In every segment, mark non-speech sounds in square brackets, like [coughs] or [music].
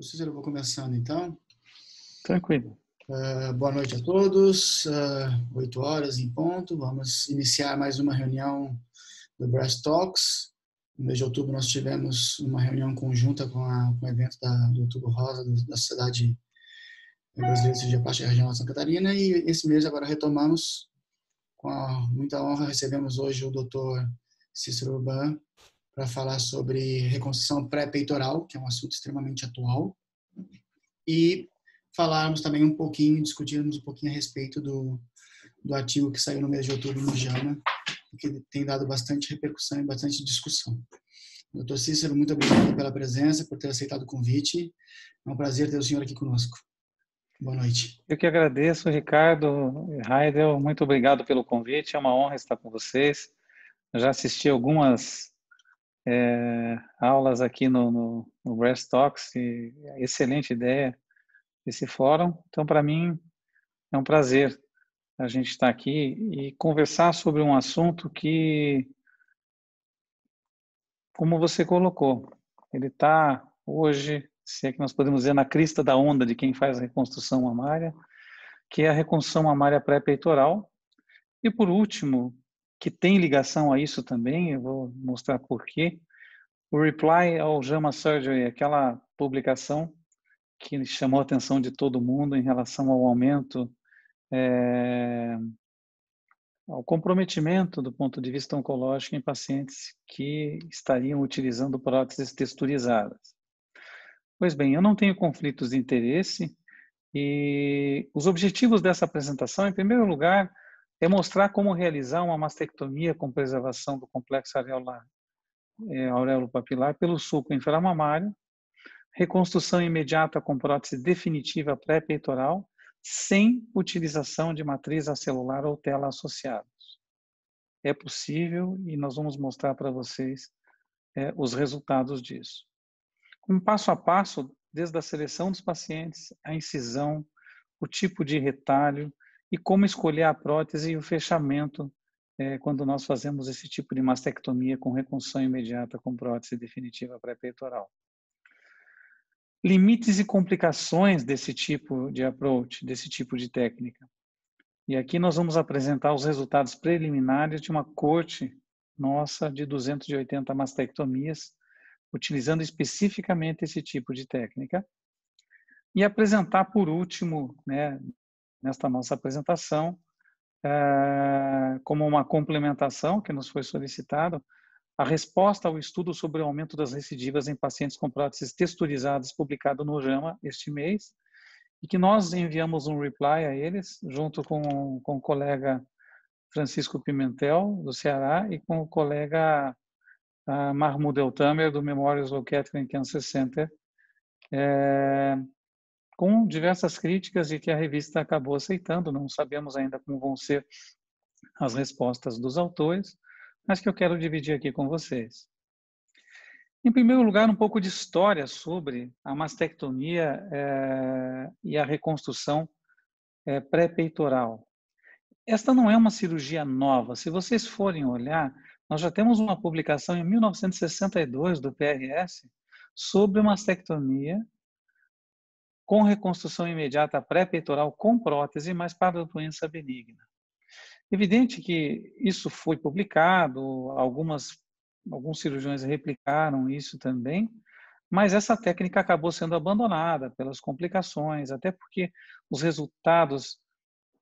O Cícero, eu vou começando então. Tranquilo. Uh, boa noite a todos. Uh, é, 8 horas em ponto. Vamos iniciar mais uma reunião do Brass Talks. No mês de outubro, nós tivemos uma reunião conjunta com, a, com o evento da, do Outubro Rosa, do, da Sociedade Brasileira de parte da Região de Santa Catarina. E esse mês agora retomamos. Com a, muita honra, recebemos hoje o doutor Cícero Urban, para falar sobre reconstrução pré-peitoral, que é um assunto extremamente atual, e falarmos também um pouquinho, discutirmos um pouquinho a respeito do, do artigo que saiu no mês de outubro no JAMA, que tem dado bastante repercussão e bastante discussão. Doutor Cícero, muito obrigado pela presença, por ter aceitado o convite. É um prazer ter o senhor aqui conosco. Boa noite. Eu que agradeço, Ricardo, Heidel, muito obrigado pelo convite. É uma honra estar com vocês. Eu já assisti algumas é, aulas aqui no, no, no Talks, excelente ideia esse fórum. Então, para mim, é um prazer a gente estar tá aqui e conversar sobre um assunto que, como você colocou, ele está hoje, se é que nós podemos dizer, na crista da onda de quem faz a reconstrução mamária, que é a reconstrução mamária pré-peitoral. E, por último, que tem ligação a isso também, eu vou mostrar por quê. O Reply ao JAMA Surgery, aquela publicação que chamou a atenção de todo mundo em relação ao aumento, é, ao comprometimento do ponto de vista oncológico em pacientes que estariam utilizando próteses texturizadas. Pois bem, eu não tenho conflitos de interesse e os objetivos dessa apresentação, em primeiro lugar, é mostrar como realizar uma mastectomia com preservação do complexo areolar, é, papilar pelo sulco inframamário. Reconstrução imediata com prótese definitiva pré-peitoral, sem utilização de matriz acelular ou tela associados. É possível e nós vamos mostrar para vocês é, os resultados disso. Um passo a passo, desde a seleção dos pacientes, a incisão, o tipo de retalho, e como escolher a prótese e o fechamento é, quando nós fazemos esse tipo de mastectomia com reconstrução imediata com prótese definitiva pré-peitoral. Limites e complicações desse tipo de approach, desse tipo de técnica. E aqui nós vamos apresentar os resultados preliminares de uma corte nossa de 280 mastectomias, utilizando especificamente esse tipo de técnica. E apresentar, por último, né, nesta nossa apresentação, eh, como uma complementação que nos foi solicitado, a resposta ao estudo sobre o aumento das recidivas em pacientes com próteses texturizadas publicado no JAMA este mês, e que nós enviamos um reply a eles, junto com, com o colega Francisco Pimentel, do Ceará, e com o colega ah, Mahmoud Eltamer, do Memorial Sloan Kettering Cancer Center, é, com diversas críticas e que a revista acabou aceitando. Não sabemos ainda como vão ser as respostas dos autores, mas que eu quero dividir aqui com vocês. Em primeiro lugar, um pouco de história sobre a mastectomia eh, e a reconstrução eh, pré-peitoral. Esta não é uma cirurgia nova. Se vocês forem olhar, nós já temos uma publicação em 1962 do PRS sobre mastectomia com reconstrução imediata pré-peitoral com prótese, mas para doença benigna. Evidente que isso foi publicado, algumas, alguns cirurgiões replicaram isso também, mas essa técnica acabou sendo abandonada pelas complicações, até porque os resultados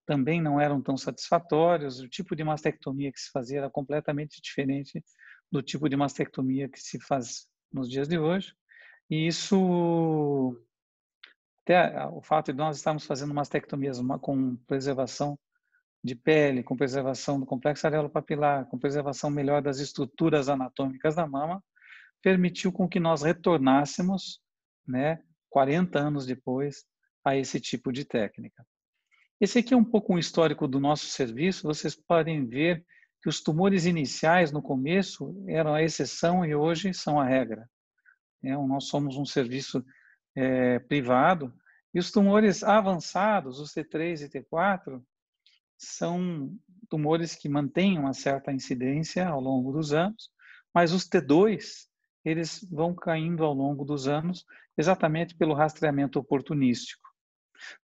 também não eram tão satisfatórios, o tipo de mastectomia que se fazia era completamente diferente do tipo de mastectomia que se faz nos dias de hoje, e isso até o fato de nós estarmos fazendo mastectomias uma, com preservação de pele, com preservação do complexo areolo-papilar, com preservação melhor das estruturas anatômicas da mama, permitiu com que nós retornássemos, né, 40 anos depois, a esse tipo de técnica. Esse aqui é um pouco um histórico do nosso serviço, vocês podem ver que os tumores iniciais no começo eram a exceção e hoje são a regra. É, nós somos um serviço é, privado, e os tumores avançados, os T3 e T4, são tumores que mantêm uma certa incidência ao longo dos anos, mas os T2, eles vão caindo ao longo dos anos, exatamente pelo rastreamento oportunístico.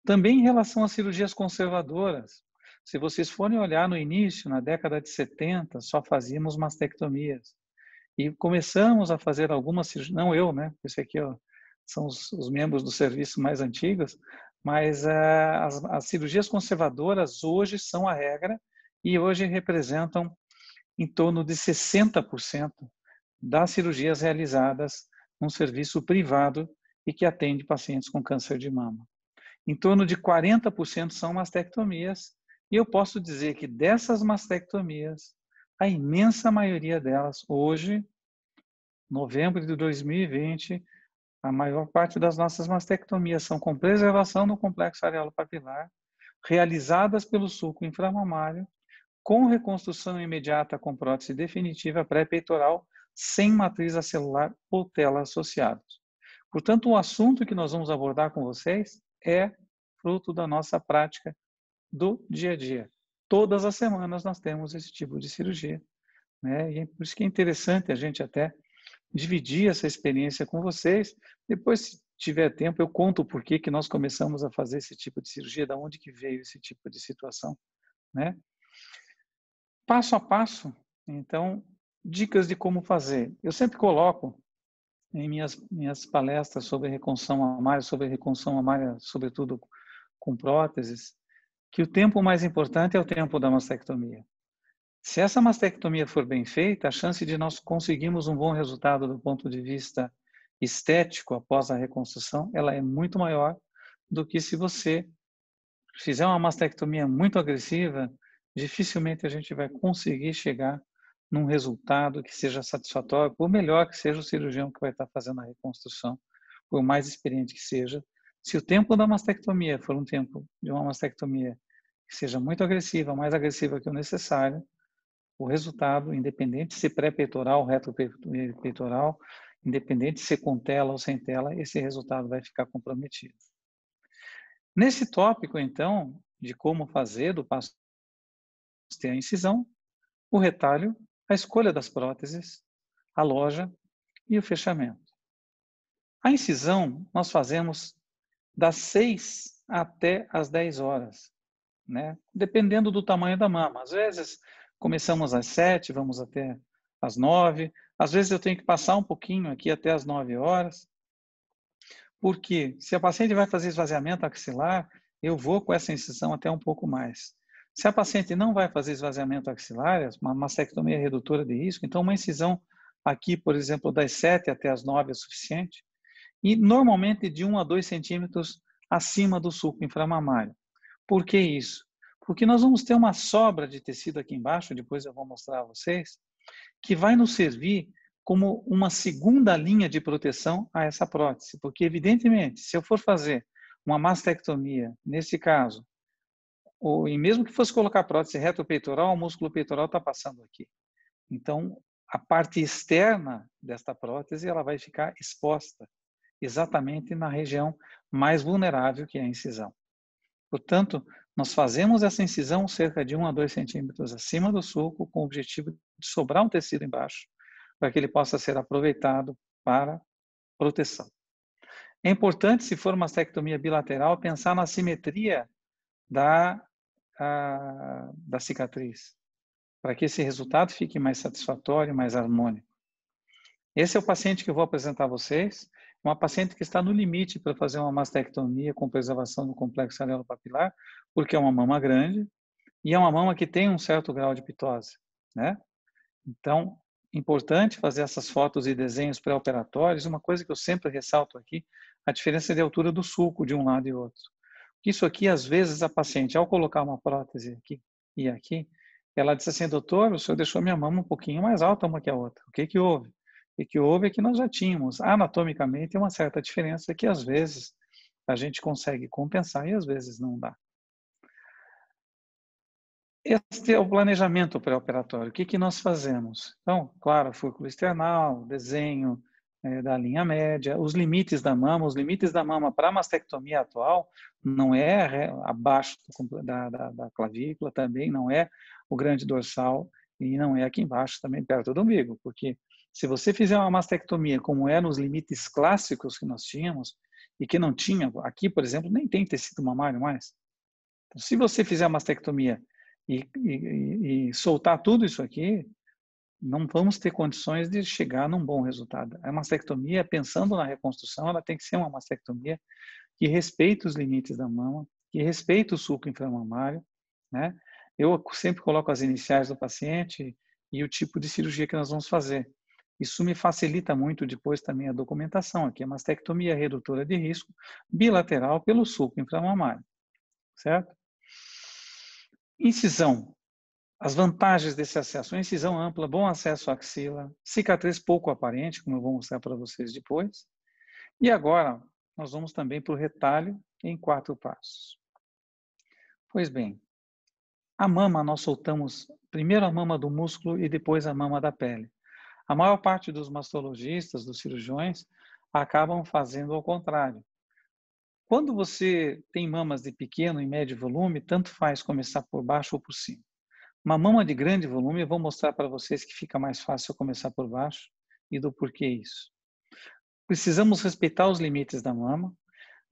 Também em relação às cirurgias conservadoras, se vocês forem olhar no início, na década de 70, só fazíamos mastectomias. E começamos a fazer algumas cirurgias, não eu, né? Esse aqui, ó, é são os, os membros do serviço mais antigos, mas ah, as, as cirurgias conservadoras hoje são a regra e hoje representam em torno de 60% das cirurgias realizadas num serviço privado e que atende pacientes com câncer de mama. Em torno de 40% são mastectomias, e eu posso dizer que dessas mastectomias, a imensa maioria delas, hoje, novembro de 2020, a maior parte das nossas mastectomias são com preservação do complexo areolo-papilar, realizadas pelo sulco inframamário, com reconstrução imediata com prótese definitiva pré-peitoral, sem matriz acelular ou tela associados. Portanto, o assunto que nós vamos abordar com vocês é fruto da nossa prática do dia a dia. Todas as semanas nós temos esse tipo de cirurgia. Né? E é por isso que é interessante a gente até dividir essa experiência com vocês. Depois, se tiver tempo, eu conto por que que nós começamos a fazer esse tipo de cirurgia, da onde que veio esse tipo de situação, né? Passo a passo, então, dicas de como fazer. Eu sempre coloco em minhas minhas palestras sobre reconstrução amária, sobre reconstrução amária, sobretudo com próteses, que o tempo mais importante é o tempo da mastectomia. Se essa mastectomia for bem feita, a chance de nós conseguirmos um bom resultado do ponto de vista estético após a reconstrução, ela é muito maior do que se você fizer uma mastectomia muito agressiva, dificilmente a gente vai conseguir chegar num resultado que seja satisfatório, por melhor que seja o cirurgião que vai estar fazendo a reconstrução, por mais experiente que seja. Se o tempo da mastectomia for um tempo de uma mastectomia que seja muito agressiva, mais agressiva que o necessário, o resultado, independente se pré-peitoral, reto-peitoral, independente se com tela ou sem tela, esse resultado vai ficar comprometido. Nesse tópico, então, de como fazer do passo ter a incisão, o retalho, a escolha das próteses, a loja e o fechamento. A incisão nós fazemos das 6 até as 10 horas, né? dependendo do tamanho da mama. Às vezes, Começamos às sete, vamos até às nove. Às vezes eu tenho que passar um pouquinho aqui até às nove horas, porque se a paciente vai fazer esvaziamento axilar, eu vou com essa incisão até um pouco mais. Se a paciente não vai fazer esvaziamento axilar, é uma mastectomia redutora de risco, então uma incisão aqui, por exemplo, das 7 até as 9 é suficiente, e normalmente de 1 a 2 centímetros acima do sulco inframamário. Por que isso? porque nós vamos ter uma sobra de tecido aqui embaixo, depois eu vou mostrar a vocês, que vai nos servir como uma segunda linha de proteção a essa prótese, porque evidentemente, se eu for fazer uma mastectomia, nesse caso, ou, e mesmo que fosse colocar prótese peitoral, o músculo peitoral está passando aqui. Então, a parte externa desta prótese, ela vai ficar exposta, exatamente na região mais vulnerável que é a incisão. Portanto, nós fazemos essa incisão cerca de 1 a 2 centímetros acima do sulco, com o objetivo de sobrar um tecido embaixo, para que ele possa ser aproveitado para proteção. É importante, se for uma mastectomia bilateral, pensar na simetria da, a, da cicatriz, para que esse resultado fique mais satisfatório, mais harmônico. Esse é o paciente que eu vou apresentar a vocês, é uma paciente que está no limite para fazer uma mastectomia com preservação do complexo alveolo-papilar, porque é uma mama grande e é uma mama que tem um certo grau de pitose, né? Então, importante fazer essas fotos e desenhos pré-operatórios. Uma coisa que eu sempre ressalto aqui, a diferença é de altura do sulco de um lado e outro. Isso aqui, às vezes, a paciente, ao colocar uma prótese aqui e aqui, ela diz assim, doutor, o senhor deixou minha mama um pouquinho mais alta uma que a outra. O que que houve? e que houve é que nós já tínhamos anatomicamente uma certa diferença que às vezes a gente consegue compensar e às vezes não dá. Este é o planejamento pré-operatório. O que, que nós fazemos? Então, claro, fúrculo external, desenho é, da linha média, os limites da mama. Os limites da mama para a mastectomia atual não é abaixo da, da, da clavícula, também não é o grande dorsal e não é aqui embaixo, também perto do umbigo, porque se você fizer uma mastectomia como eram é os limites clássicos que nós tínhamos, e que não tinha, aqui, por exemplo, nem tem tecido mamário mais. Então, se você fizer uma mastectomia e, e, e, soltar tudo isso aqui, não vamos ter condições de chegar num bom resultado. A mastectomia, pensando na reconstrução, ela tem que ser uma mastectomia que respeite os limites da mama, que respeite o sulco inframamário, né? Eu sempre coloco as iniciais do paciente e o tipo de cirurgia que nós vamos fazer. Isso me facilita muito depois também a documentação. Aqui é mastectomia redutora de risco bilateral pelo sulco inframamário, certo? Incisão. As vantagens desse acesso. Incisão ampla, bom acesso à axila, cicatriz pouco aparente, como eu vou mostrar para vocês depois. E agora, nós vamos também para o retalho em quatro passos. Pois bem, a mama nós soltamos primeiro a mama do músculo e depois a mama da pele. A maior parte dos mastologistas, dos cirurgiões, acabam fazendo ao contrário. Quando você tem mamas de pequeno e médio volume, tanto faz começar por baixo ou por cima. Uma mama de grande volume, eu vou mostrar para vocês que fica mais fácil começar por baixo e do porquê isso. Precisamos respeitar os limites da mama,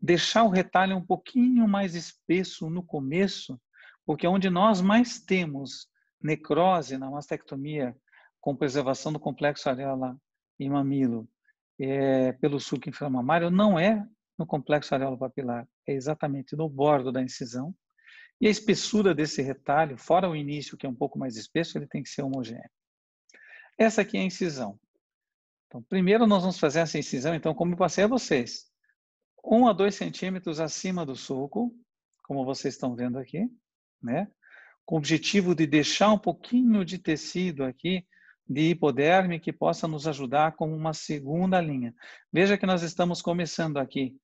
deixar o retalho um pouquinho mais espesso no começo, porque é onde nós mais temos necrose na mastectomia com preservação do complexo areola e mamilo é, pelo suco inflamamário não é no complexo areola papilar, é exatamente no bordo da incisão. E a espessura desse retalho, fora o início que é um pouco mais espesso, ele tem que ser homogêneo. Essa aqui é a incisão. Então, primeiro nós vamos fazer essa incisão, então, como eu passei a vocês, 1 a 2 centímetros acima do sulco, como vocês estão vendo aqui, né? Com o objetivo de deixar um pouquinho de tecido aqui de hipoderme que possa nos ajudar como uma segunda linha. Veja que nós estamos começando aqui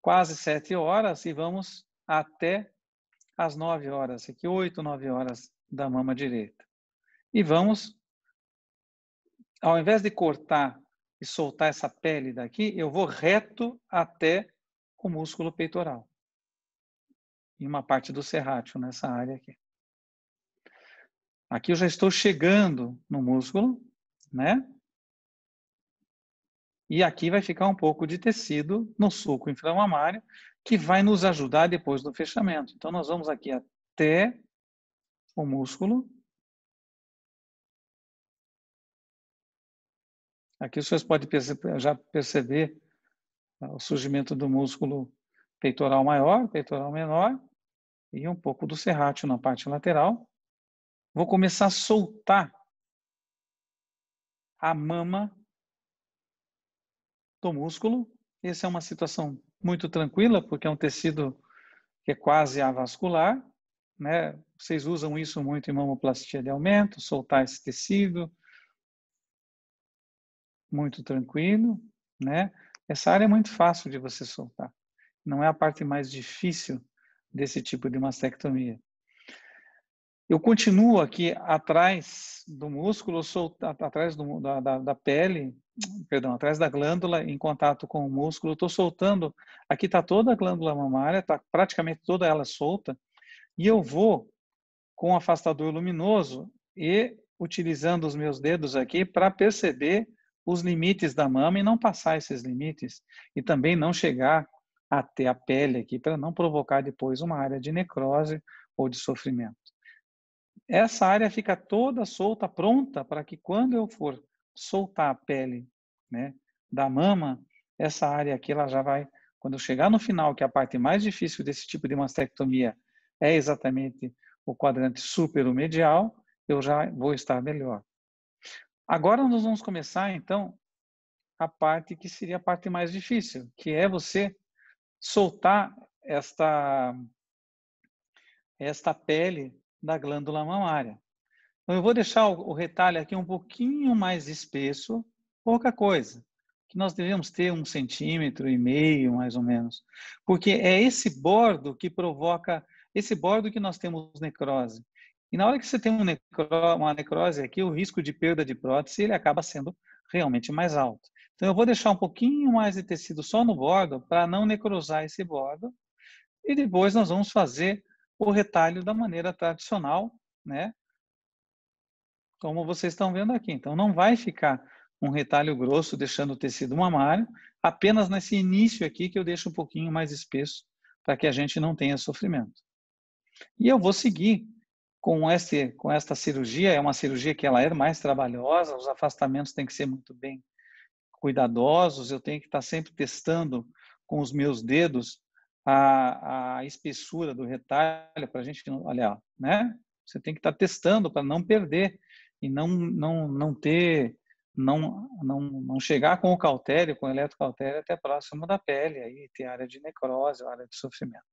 quase sete horas e vamos até as nove horas, aqui oito, nove horas da mama direita. E vamos, ao invés de cortar e soltar essa pele daqui, eu vou reto até o músculo peitoral. E uma parte do serrátil nessa área aqui. Aqui eu já estou chegando no músculo, né? E aqui vai ficar um pouco de tecido no sulco inflamamário, que vai nos ajudar depois do fechamento. Então, nós vamos aqui até o músculo. Aqui vocês podem já perceber ah, o surgimento do músculo peitoral maior, peitoral menor e um pouco do serrátil na parte lateral vou começar a soltar a mama do músculo. Essa é uma situação muito tranquila, porque é um tecido que é quase avascular. Né? Vocês usam isso muito em mamoplastia de aumento, soltar esse tecido. Muito tranquilo, né? Essa área é muito fácil de você soltar. Não é a parte mais difícil desse tipo de mastectomia. Eu continuo aqui atrás do músculo, sou atrás do, da, da, pele, [tsk] perdão, atrás da glândula, em contato com o músculo. Estou soltando, aqui está toda a glândula mamária, está praticamente toda ela solta. E eu vou com o afastador luminoso e utilizando os meus dedos aqui para perceber os limites da mama e não passar esses limites. E também não chegar até a pele aqui, para não provocar depois uma área de necrose ou de sofrimento. Essa área fica toda solta, pronta para que quando eu for soltar a pele né, da mama, essa área aqui ela já vai, quando eu chegar no final, que é a parte mais difícil desse tipo de mastectomia é exatamente o quadrante superomedial, eu já vou estar melhor. Agora nós vamos começar então a parte que seria a parte mais difícil, que é você soltar esta esta pele da glândula mamária. Então, eu vou deixar o retalho aqui um pouquinho mais espesso, pouca coisa, que nós devemos ter um centímetro e meio, mais ou menos, porque é esse bordo que provoca, esse bordo que nós temos necrose. E na hora que você tem um necro, uma necrose aqui, o risco de perda de prótese, ele acaba sendo realmente mais alto. Então, eu vou deixar um pouquinho mais de tecido só no bordo, para não necrosar esse bordo, e depois nós vamos fazer o retalho da maneira tradicional, né? Como vocês estão vendo aqui. Então, não vai ficar um retalho grosso deixando o tecido mamário, apenas nesse início aqui que eu deixo um pouquinho mais espesso para que a gente não tenha sofrimento. E eu vou seguir com, esse, com esta cirurgia, é uma cirurgia que ela é mais trabalhosa, os afastamentos têm que ser muito bem cuidadosos, eu tenho que estar sempre testando com os meus dedos a, a espessura do retalho para a gente não. olhar né? Você tem que estar tá testando para não perder e não, não, não ter. Não, não, não chegar com o cautério, com o eletrocautério até próximo da pele, aí tem área de necrose, área de sofrimento.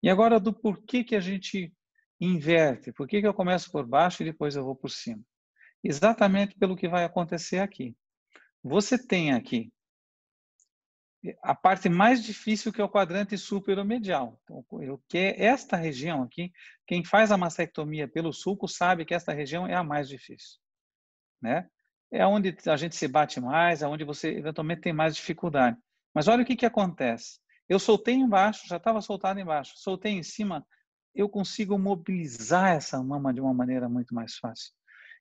E agora do porquê que a gente inverte, porquê que eu começo por baixo e depois eu vou por cima? Exatamente pelo que vai acontecer aqui. Você tem aqui a parte mais difícil que é o quadrante superomedial. Então, eu, que é esta região aqui, quem faz a mastectomia pelo sulco sabe que esta região é a mais difícil, né? É onde a gente se bate mais, é onde você eventualmente tem mais dificuldade. Mas olha o que que acontece. Eu soltei embaixo, já estava soltado embaixo, soltei em cima, eu consigo mobilizar essa mama de uma maneira muito mais fácil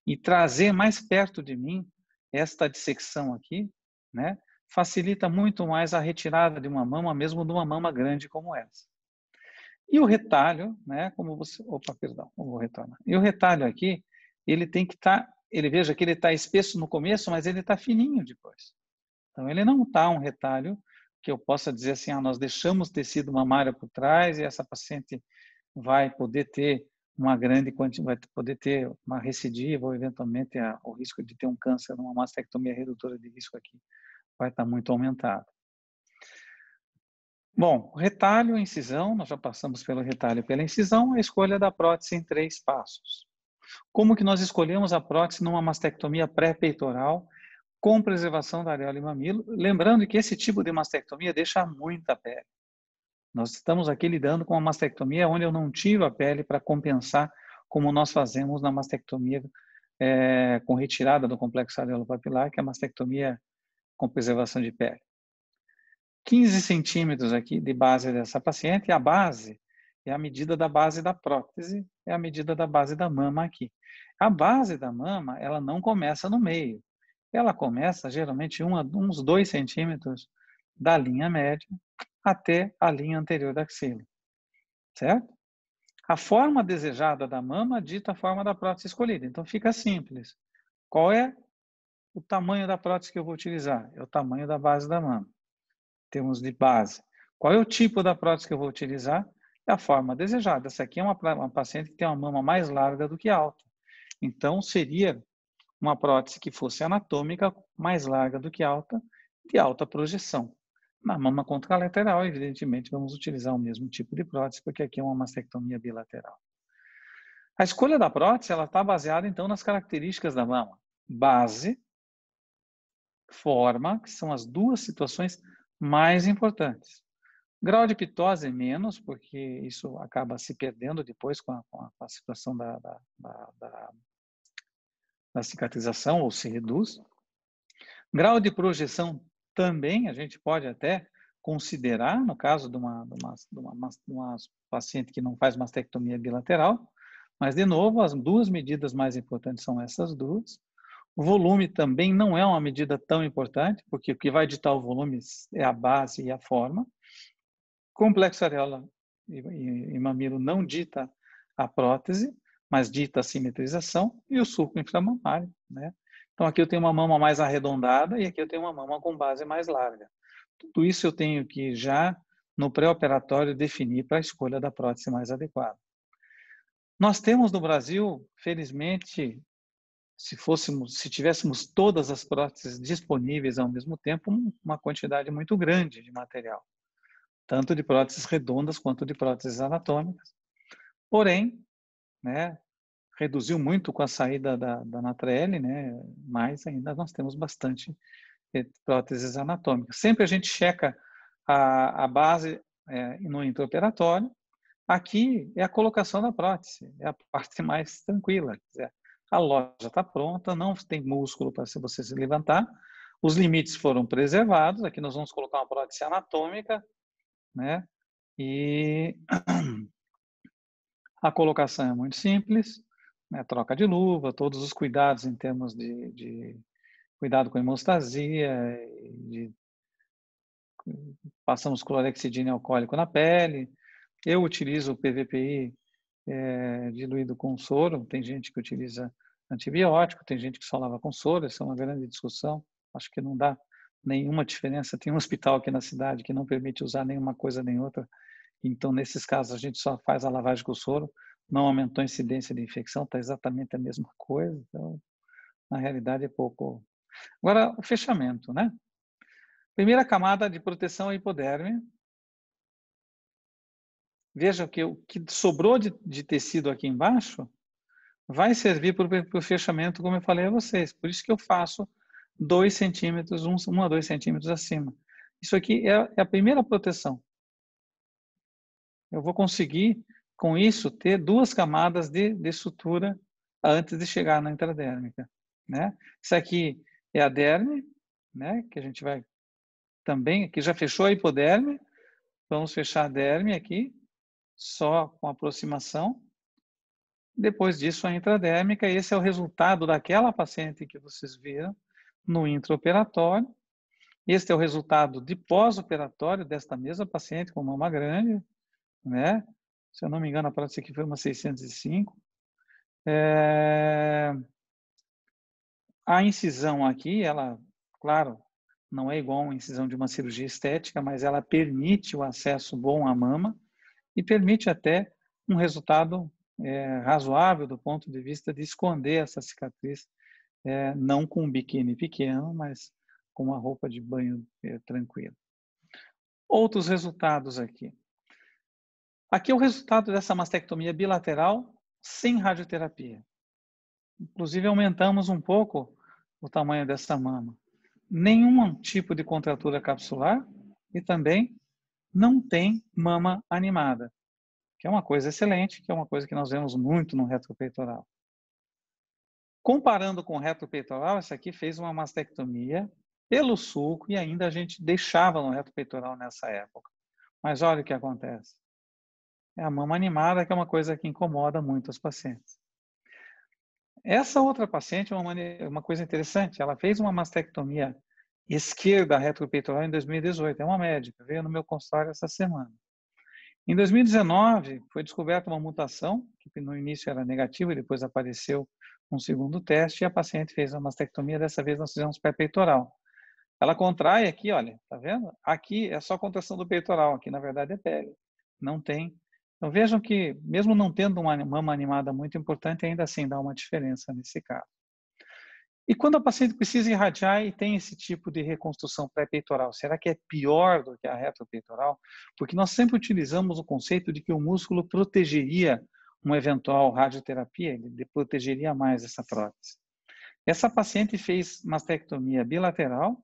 e trazer mais perto de mim esta dissecção aqui, né? facilita muito mais a retirada de uma mama, mesmo de uma mama grande como essa. E o retalho, né, como você, opa, perdão, vou retornar. E o retalho aqui, ele tem que estar, tá, ele veja que ele está espesso no começo, mas ele está fininho depois. Então ele não está um retalho que eu possa dizer assim, ah, nós deixamos tecido mamário por trás e essa paciente vai poder ter uma grande quantidade, vai poder ter uma recidiva ou eventualmente a, o risco de ter um câncer, uma mastectomia redutora de risco aqui vai estar muito aumentado. Bom, retalho, incisão, nós já passamos pelo retalho e pela incisão, a escolha da prótese em três passos. Como que nós escolhemos a prótese numa mastectomia pré-peitoral com preservação da areola e mamilo? Lembrando que esse tipo de mastectomia deixa muita pele. Nós estamos aqui lidando com uma mastectomia onde eu não tiro a pele para compensar como nós fazemos na mastectomia é, com retirada do complexo areolo papilar, que é a mastectomia com preservação de pele. 15 centímetros aqui de base dessa paciente, e é a base é a medida da base da prótese, é a medida da base da mama aqui. A base da mama, ela não começa no meio, ela começa geralmente uns 2 centímetros da linha média até a linha anterior da axila, certo? A forma desejada da mama dita a forma da prótese escolhida, então fica simples. Qual é o tamanho da prótese que eu vou utilizar? É o tamanho da base da mama. Temos de base. Qual é o tipo da prótese que eu vou utilizar? É a forma desejada. Essa aqui é uma, uma paciente que tem uma mama mais larga do que alta. Então, seria uma prótese que fosse anatômica mais larga do que alta, de alta projeção. Na mama contralateral, evidentemente, vamos utilizar o mesmo tipo de prótese, porque aqui é uma mastectomia bilateral. A escolha da prótese ela está baseada, então, nas características da mama. Base, forma, que são as duas situações mais importantes. Grau de pitose menos, porque isso acaba se perdendo depois com a, com a, com a situação da, da, da, da cicatrização, ou se reduz. Grau de projeção também, a gente pode até considerar, no caso de uma, de uma, de uma, de uma, paciente que não faz mastectomia bilateral, mas, de novo, as duas medidas mais importantes são essas duas volume também não é uma medida tão importante, porque o que vai ditar o volume é a base e a forma. Complexo areola e, e mamilo não dita a prótese, mas dita a simetrização e o sulco inframamário, né? Então aqui eu tenho uma mama mais arredondada e aqui eu tenho uma mama com base mais larga. Tudo isso eu tenho que já no pré-operatório definir para a escolha da prótese mais adequada. Nós temos no Brasil, felizmente, se fôssemos, se tivéssemos todas as próteses disponíveis ao mesmo tempo, uma quantidade muito grande de material, tanto de próteses redondas quanto de próteses anatômicas. Porém, né, reduziu muito com a saída da, da natrelle né, mas ainda nós temos bastante eh, próteses anatômicas. Sempre a gente checa a, a base é, no intraoperatório. Aqui é a colocação da prótese, é a [laughs] parte mais tranquila. Quer dizer, a loja está pronta, não tem músculo para você se levantar, os limites foram preservados, aqui nós vamos colocar uma prótese anatômica, né? E [clears throat] a colocação é muito simples, né? troca de luva, todos os cuidados em termos de, de cuidado com hemostasia, de, passamos clorexidina alcoólico na pele, eu utilizo o PVPI é, diluído com soro, tem gente que utiliza antibiótico, tem gente que só lava com soro, essa é uma grande discussão. Acho que não dá nenhuma diferença. Tem um hospital aqui na cidade que não permite usar nenhuma coisa nem outra. Então, nesses casos, a gente só faz a lavagem com soro. Não aumentou a incidência de infecção, está exatamente a mesma coisa. Então, na realidade, é pouco. Agora, o fechamento, né? Primeira camada de proteção é hipoderme, Vejam que o que sobrou de, de tecido aqui embaixo vai servir para o fechamento, como eu falei a vocês. Por isso que eu faço 2 centímetros, 1 um, um a 2 centímetros acima. Isso aqui é, é a primeira proteção. Eu vou conseguir, com isso, ter duas camadas de, de sutura antes de chegar na intradérmica. Né? Isso aqui é a derme, né? que a gente vai também, aqui já fechou a hipoderme, vamos fechar a derme aqui, só com aproximação. Depois disso, a intradérmica. Esse é o resultado daquela paciente que vocês viram no intraoperatório. Este é o resultado de pós-operatório desta mesma paciente com mama grande, né? Se eu não me engano, a que aqui foi uma 605. É... A incisão aqui, ela, claro, não é igual a uma incisão de uma cirurgia estética, mas ela permite o acesso bom à mama e permite até um resultado é, razoável do ponto de vista de esconder essa cicatriz, é, não com um biquíni pequeno, mas com uma roupa de banho é, tranquila. Outros resultados aqui. Aqui é o resultado dessa mastectomia bilateral sem radioterapia. Inclusive, aumentamos um pouco o tamanho dessa mama. Nenhum tipo de contratura capsular e também não tem mama animada, que é uma coisa excelente, que é uma coisa que nós vemos muito no reto peitoral. Comparando com o reto peitoral, essa aqui fez uma mastectomia pelo sulco e ainda a gente deixava no reto peitoral nessa época. Mas olha o que acontece. É a mama animada que é uma coisa que incomoda muito os pacientes. Essa outra paciente é uma, uma coisa interessante. Ela fez uma mastectomia esquerda retropeitoral em 2018. É uma médica, veio no meu consultório essa semana. Em 2019, foi descoberta uma mutação, que no início era negativa, e depois apareceu um segundo teste, e a paciente fez uma mastectomia, dessa vez nós fizemos pré-peitoral. Ela contrai aqui, olha, tá vendo? Aqui é só contração do peitoral, aqui na verdade é pele, não tem. Então vejam que, mesmo não tendo uma mama animada muito importante, ainda assim dá uma diferença nesse caso. E quando a paciente precisa irradiar e tem esse tipo de reconstrução pré-peitoral, será que é pior do que a retropeitoral? Porque nós sempre utilizamos o conceito de que o músculo protegeria uma eventual radioterapia, ele protegeria mais essa prótese. Essa paciente fez mastectomia bilateral,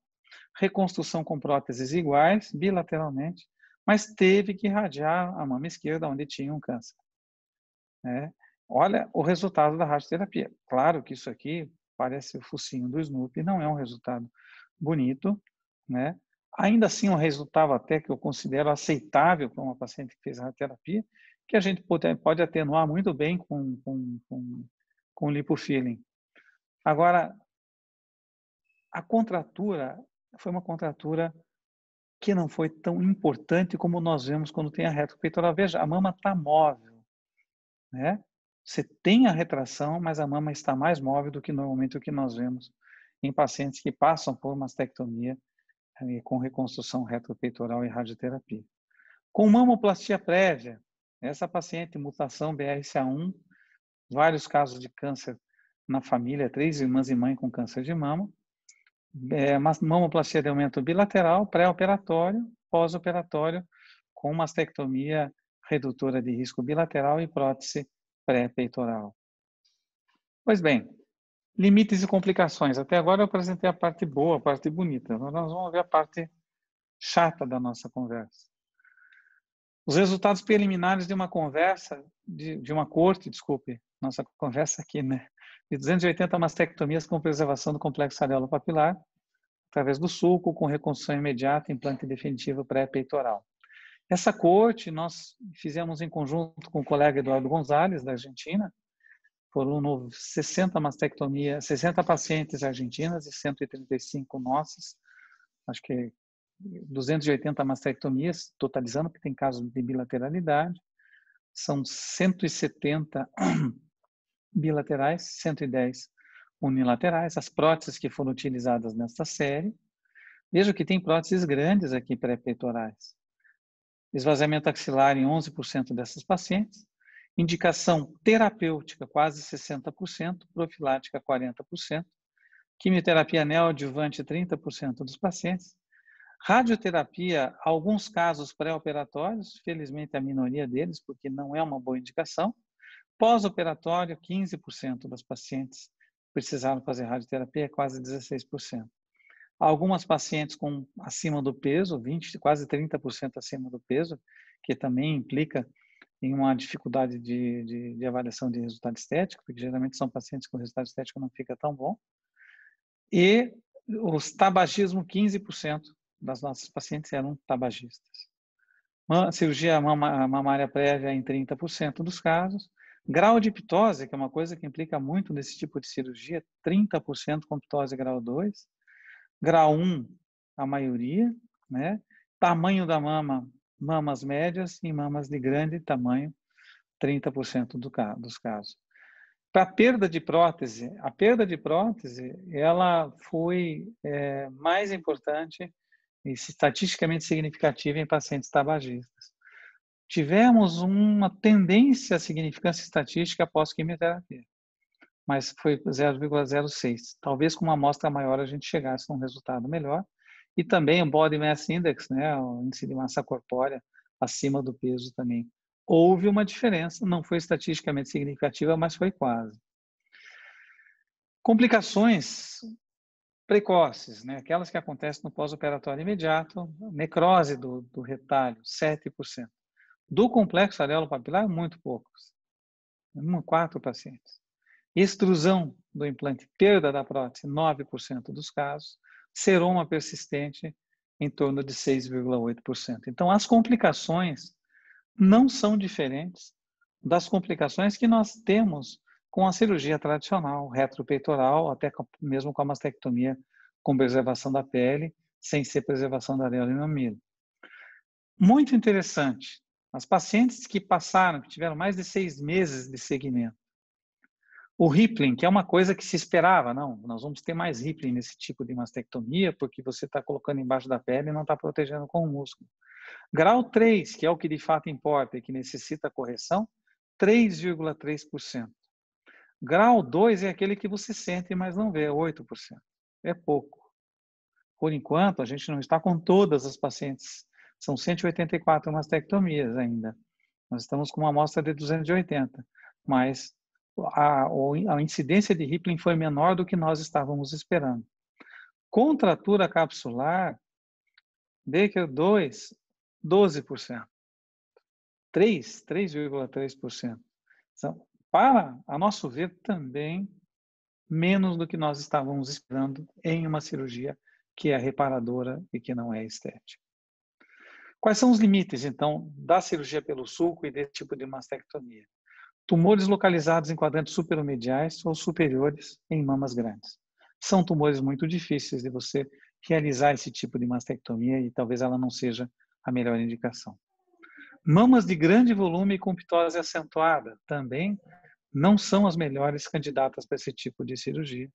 reconstrução com próteses iguais, bilateralmente, mas teve que irradiar a mama esquerda onde tinha um câncer. É. Olha o resultado da radioterapia. Claro que isso aqui parece o focinho do Snoopy, não é um resultado bonito, né? Ainda assim, um resultado até que eu considero aceitável para uma paciente que fez a terapia, que a gente pode, pode atenuar muito bem com, com, com, com lipofilling. Agora, a contratura foi uma contratura que não foi tão importante como nós vemos quando tem a reto peitoral. Veja, a mama está móvel, né? Você tem a retração, mas a mama está mais móvel do que normalmente o que nós vemos em pacientes que passam por mastectomia eh, com reconstrução retropeitoral e radioterapia. Com mamoplastia prévia, essa paciente, mutação BRCA1, vários casos de câncer na família, três irmãs e mãe com câncer de mama, é, mamoplastia de aumento bilateral, pré-operatório, pós-operatório, com mastectomia redutora de risco bilateral e prótese pré-peitoral. Pois bem, limites e complicações. Até agora eu apresentei a parte boa, a parte bonita. Agora nós vamos ver a parte chata da nossa conversa. Os resultados preliminares de uma conversa, de, de uma corte, desculpe, nossa conversa aqui, né? De 280 mastectomias com preservação do complexo areolo papilar, através do sulco, com reconstrução imediata, implante definitivo pré-peitoral. Essa corte nós fizemos em conjunto com o colega Eduardo Gonzalez, da Argentina, foram 60 mastectomias, 60 pacientes argentinas e 135 nossas, acho que 280 mastectomias, totalizando, que tem casos de bilateralidade, são 170 [coughs] bilaterais, 110 unilaterais, as próteses que foram utilizadas nesta série. Vejo que tem próteses grandes aqui pré-peitorais esvaziamento axilar em 11% dessas pacientes, indicação terapêutica quase 60%, profilática 40%, quimioterapia neoadjuvante 30% dos pacientes, radioterapia, alguns casos pré-operatórios, felizmente a minoria deles, porque não é uma boa indicação, pós-operatório 15% das pacientes precisaram fazer radioterapia, é quase 16% algumas pacientes com acima do peso, 20, quase 30% acima do peso, que também implica em uma dificuldade de, de, de, avaliação de resultado estético, porque geralmente são pacientes com resultado estético não fica tão bom. E os tabagismo, 15% das nossas pacientes eram tabagistas. cirurgia mamária prévia em 30% dos casos. Grau de ptose, que é uma coisa que implica muito nesse tipo de cirurgia, 30% com ptose grau 2 grau 1, a maioria, né? Tamanho da mama, mamas médias e mamas de grande tamanho, 30% do, dos casos. Para a perda de prótese, a perda de prótese, ela foi é, mais importante e estatisticamente significativa em pacientes tabagistas. Tivemos uma tendência significância estatística após quimioterapia mas foi 0,06. Talvez com uma amostra maior a gente chegasse a um resultado melhor. E também o Body Mass Index, né, o índice de massa corpórea acima do peso também. Houve uma diferença, não foi estatisticamente significativa, mas foi quase. Complicações precoces, né? aquelas que acontecem no pós-operatório imediato, necrose do, do retalho, 7%. Do complexo areolo papilar, muito poucos. Um, quatro pacientes. Extrusão do implante, perda da prótese, 9% dos casos. Seroma persistente, em torno de 6,8%. Então, as complicações não são diferentes das complicações que nós temos com a cirurgia tradicional, retropeitoral, até mesmo com a mastectomia com preservação da pele, sem ser preservação da areola e mamilo. Muito interessante, as pacientes que passaram, que tiveram mais de seis meses de segmento, o rippling, que é uma coisa que se esperava, não, nós vamos ter mais rippling nesse tipo de mastectomia, porque você está colocando embaixo da pele e não está protegendo com o músculo. Grau 3, que é o que de fato importa e que necessita correção, 3,3%. Grau 2 é aquele que você sente, mas não vê, 8%. É, é pouco. Por enquanto, a gente não está com todas as pacientes. São 184 mastectomias ainda. Nós estamos com uma amostra de 280, mas a, a incidência de Rippling foi menor do que nós estávamos esperando. Contratura capsular, Baker 2, 12%. 3, 3,3%. para, a nosso ver, também menos do que nós estávamos esperando em uma cirurgia que é reparadora e que não é estética. Quais são os limites, então, da cirurgia pelo sulco e desse tipo de mastectomia? Tumores localizados em quadrantes superomediais ou superiores em mamas grandes. São tumores muito difíceis de você realizar esse tipo de mastectomia e talvez ela não seja a melhor indicação. Mamas de grande volume com ptose acentuada também não são as melhores candidatas para esse tipo de cirurgia.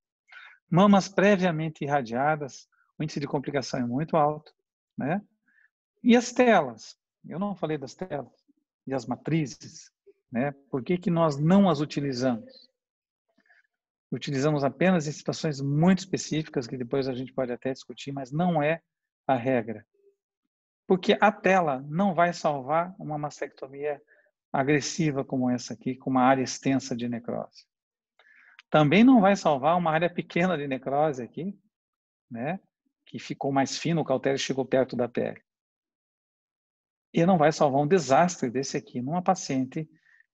Mamas previamente irradiadas, o índice de complicação é muito alto, né? E as telas? Eu não falei das telas e as matrizes. Né? Por que, que nós não as utilizamos? Utilizamos apenas em situações muito específicas, que depois a gente pode até discutir, mas não é a regra. Porque a tela não vai salvar uma mastectomia agressiva como essa aqui, com uma área extensa de necrose. Também não vai salvar uma área pequena de necrose aqui, né? que ficou mais fino, o cautério chegou perto da pele. E não vai salvar um desastre desse aqui numa paciente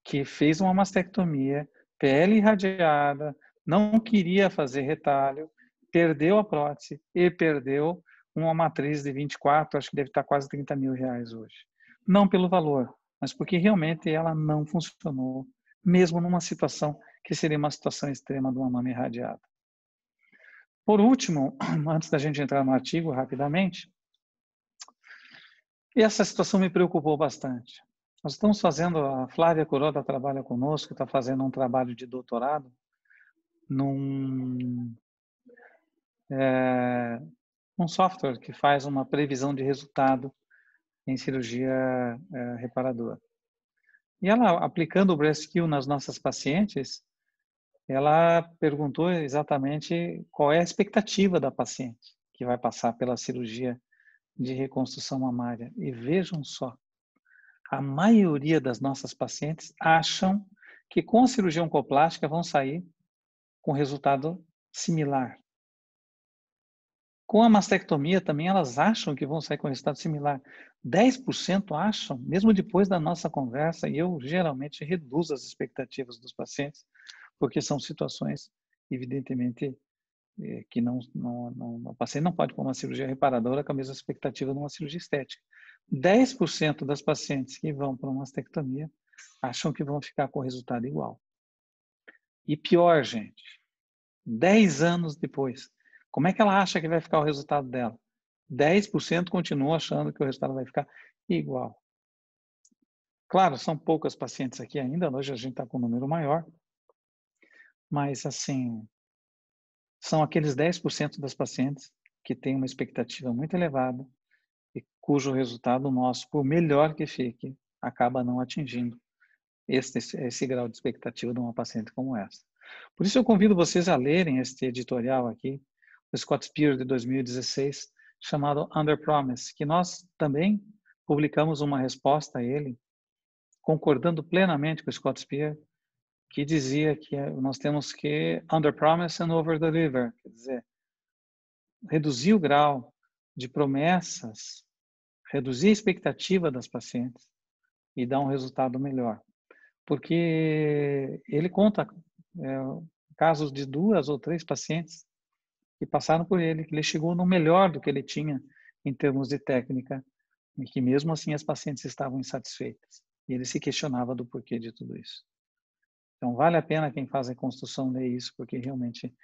que fez uma mastectomia, pele irradiada, não queria fazer retalho, perdeu a prótese e perdeu uma matriz de 24, acho que deve estar quase 30 mil reais hoje. Não pelo valor, mas porque realmente ela não funcionou, mesmo numa situação que seria uma situação extrema de uma mama irradiada. Por último, [clears throat] antes da gente entrar no artigo rapidamente, essa situação me preocupou bastante. Nós estamos fazendo, a Flávia Coroda trabalha conosco, está fazendo um trabalho de doutorado num, é, um software que faz uma previsão de resultado em cirurgia é, reparadora. E ela, aplicando o BreastQ nas nossas pacientes, ela perguntou exatamente qual é a expectativa da paciente que vai passar pela cirurgia de reconstrução mamária. E vejam só, a maioria das nossas pacientes acham que com a cirurgia oncoplástica vão sair com resultado similar. Com a mastectomia também elas acham que vão sair com resultado similar. 10% acham, mesmo depois da nossa conversa, e eu geralmente reduzo as expectativas dos pacientes, porque são situações, evidentemente, eh, que não, não, não, o paciente não pode pôr uma cirurgia reparadora com a mesma expectativa de uma cirurgia estética. 10% das pacientes que vão para uma mastectomia acham que vão ficar com o resultado igual. E pior, gente, 10 anos depois, como é que ela acha que vai ficar o resultado dela? 10% continuam achando que o resultado vai ficar igual. Claro, são poucas pacientes aqui ainda, hoje a gente está com um número maior, mas assim, são aqueles 10% das pacientes que têm uma expectativa muito elevada cujo resultado nosso, por melhor que fique, acaba não atingindo esse, esse grau de expectativa de uma paciente como essa. Por isso eu convido vocês a lerem este editorial aqui, do Scott Spear de 2016, chamado Under Promise, que nós também publicamos uma resposta a ele, concordando plenamente com o Scott Spear, que dizia que é, nós temos que under promise and over deliver, quer dizer, reduzir o grau de promessas reduzir a expectativa das pacientes e dar um resultado melhor. Porque ele conta é, casos de duas ou três pacientes que passaram por ele, que ele chegou no melhor do que ele tinha em termos de técnica, e que mesmo assim as pacientes estavam insatisfeitas. E ele se questionava do porquê de tudo isso. Então vale a pena quem faz a construção ler isso, porque realmente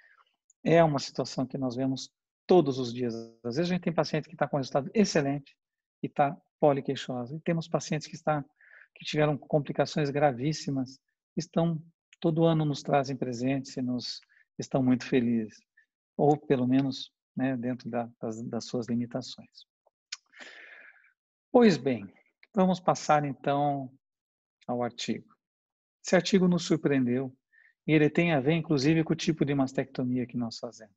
é uma situação que nós vemos todos os dias. Às vezes a gente tem paciente que está com resultado excelente, e está poliqueixosa. E temos pacientes que, está, que tiveram complicações gravíssimas, estão todo ano nos trazem presentes e nos estão muito felizes, ou pelo menos né, dentro da, das, das suas limitações. Pois bem, vamos passar então ao artigo. Esse artigo nos surpreendeu e ele tem a ver, inclusive, com o tipo de mastectomia que nós fazemos.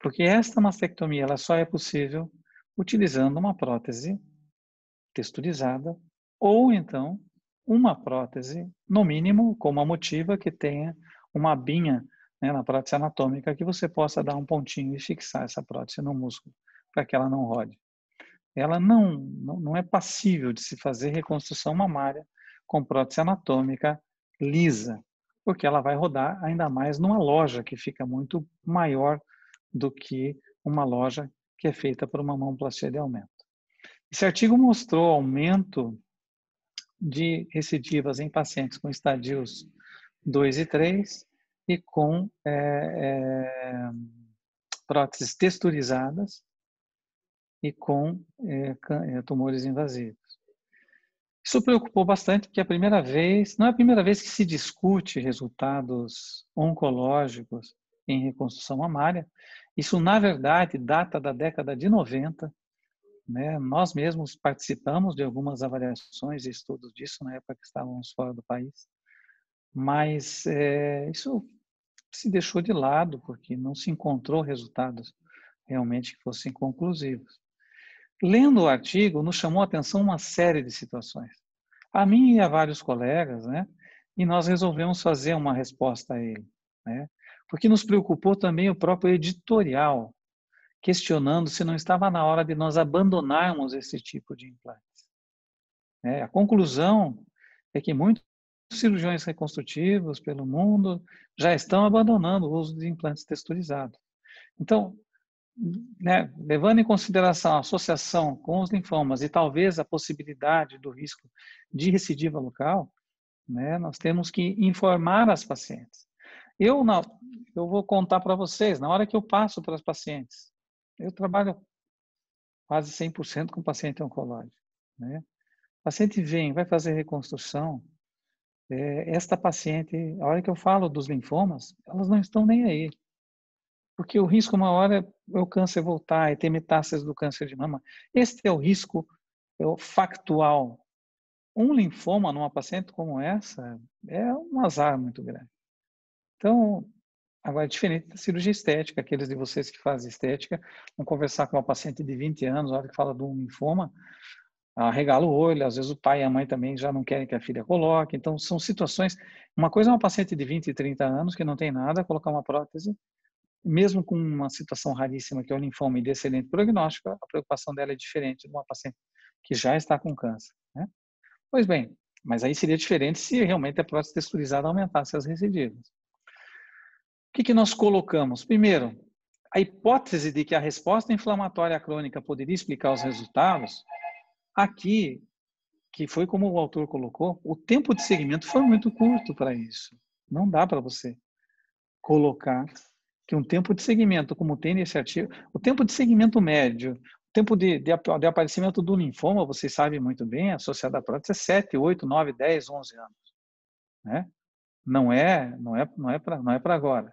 Porque esta mastectomia ela só é possível utilizando uma prótese texturizada ou então uma prótese, no mínimo, com uma motiva que tenha uma abinha né, na prótese anatômica que você possa dar um pontinho e fixar essa prótese no músculo para que ela não rode. Ela não, não é passível de se fazer reconstrução mamária com prótese anatômica lisa, porque ela vai rodar ainda mais numa loja que fica muito maior do que uma loja que é feita por uma mamoplastia de aumento. Esse artigo mostrou aumento de recidivas em pacientes com estadios 2 e 3 e com é, é, próteses texturizadas e com é, é tumores invasivos. Isso preocupou bastante, porque é a primeira vez, não é a primeira vez que se discute resultados oncológicos em reconstrução mamária, isso, na verdade, data da década de 90. Né? Nós mesmos participamos de algumas avaliações e estudos disso na época que estávamos fora do país, mas é, isso se deixou de lado porque não se encontrou resultados realmente que fossem conclusivos. Lendo o artigo, nos chamou a atenção uma série de situações. A mim e a vários colegas, né? E nós resolvemos fazer uma resposta a ele, né? porque nos preocupou também o próprio editorial, questionando se não estava na hora de nós abandonarmos esse tipo de implantes. É, a conclusão é que muitos cirurgiões reconstrutivos pelo mundo já estão abandonando o uso de implantes texturizados. Então, né, levando em consideração a associação com os linfomas e talvez a possibilidade do risco de recidiva local, né, nós temos que informar as pacientes eu não, eu vou contar para vocês, na hora que eu passo para as pacientes, eu trabalho quase 100% com paciente oncológico. Né? O paciente vem, vai fazer reconstrução, é, esta paciente, a hora que eu falo dos linfomas, elas não estão nem aí. Porque o risco, uma hora, é, é o câncer voltar e é ter metástases do câncer de mama. Este é o risco é o factual. Um linfoma numa paciente como essa é um azar muito grande. Então, agora é diferente da cirurgia estética, aqueles de vocês que fazem estética, vão conversar com uma paciente de 20 anos, a hora que fala de um linfoma, arregala o olho, às vezes o pai e a mãe também já não querem que a filha coloque. Então, são situações. Uma coisa é uma paciente de 20, 30 anos que não tem nada, colocar uma prótese, mesmo com uma situação raríssima que é o linfoma e de excelente prognóstico, a preocupação dela é diferente de uma paciente que já está com câncer. Né? Pois bem, mas aí seria diferente se realmente a prótese texturizada aumentasse as recidivas que, que nós colocamos? Primeiro, a hipótese de que a resposta inflamatória crônica poderia explicar os resultados, aqui, que foi como o autor colocou, o tempo de segmento foi muito curto para isso. Não dá para você colocar que um tempo de segmento, como tem nesse artigo, o tempo de segmento médio, o tempo de, de, de aparecimento do linfoma, vocês sabem muito bem, associado à prótese, é 7, 8, 9, 10, 11 anos. Né? Não é, não é, não é para é agora.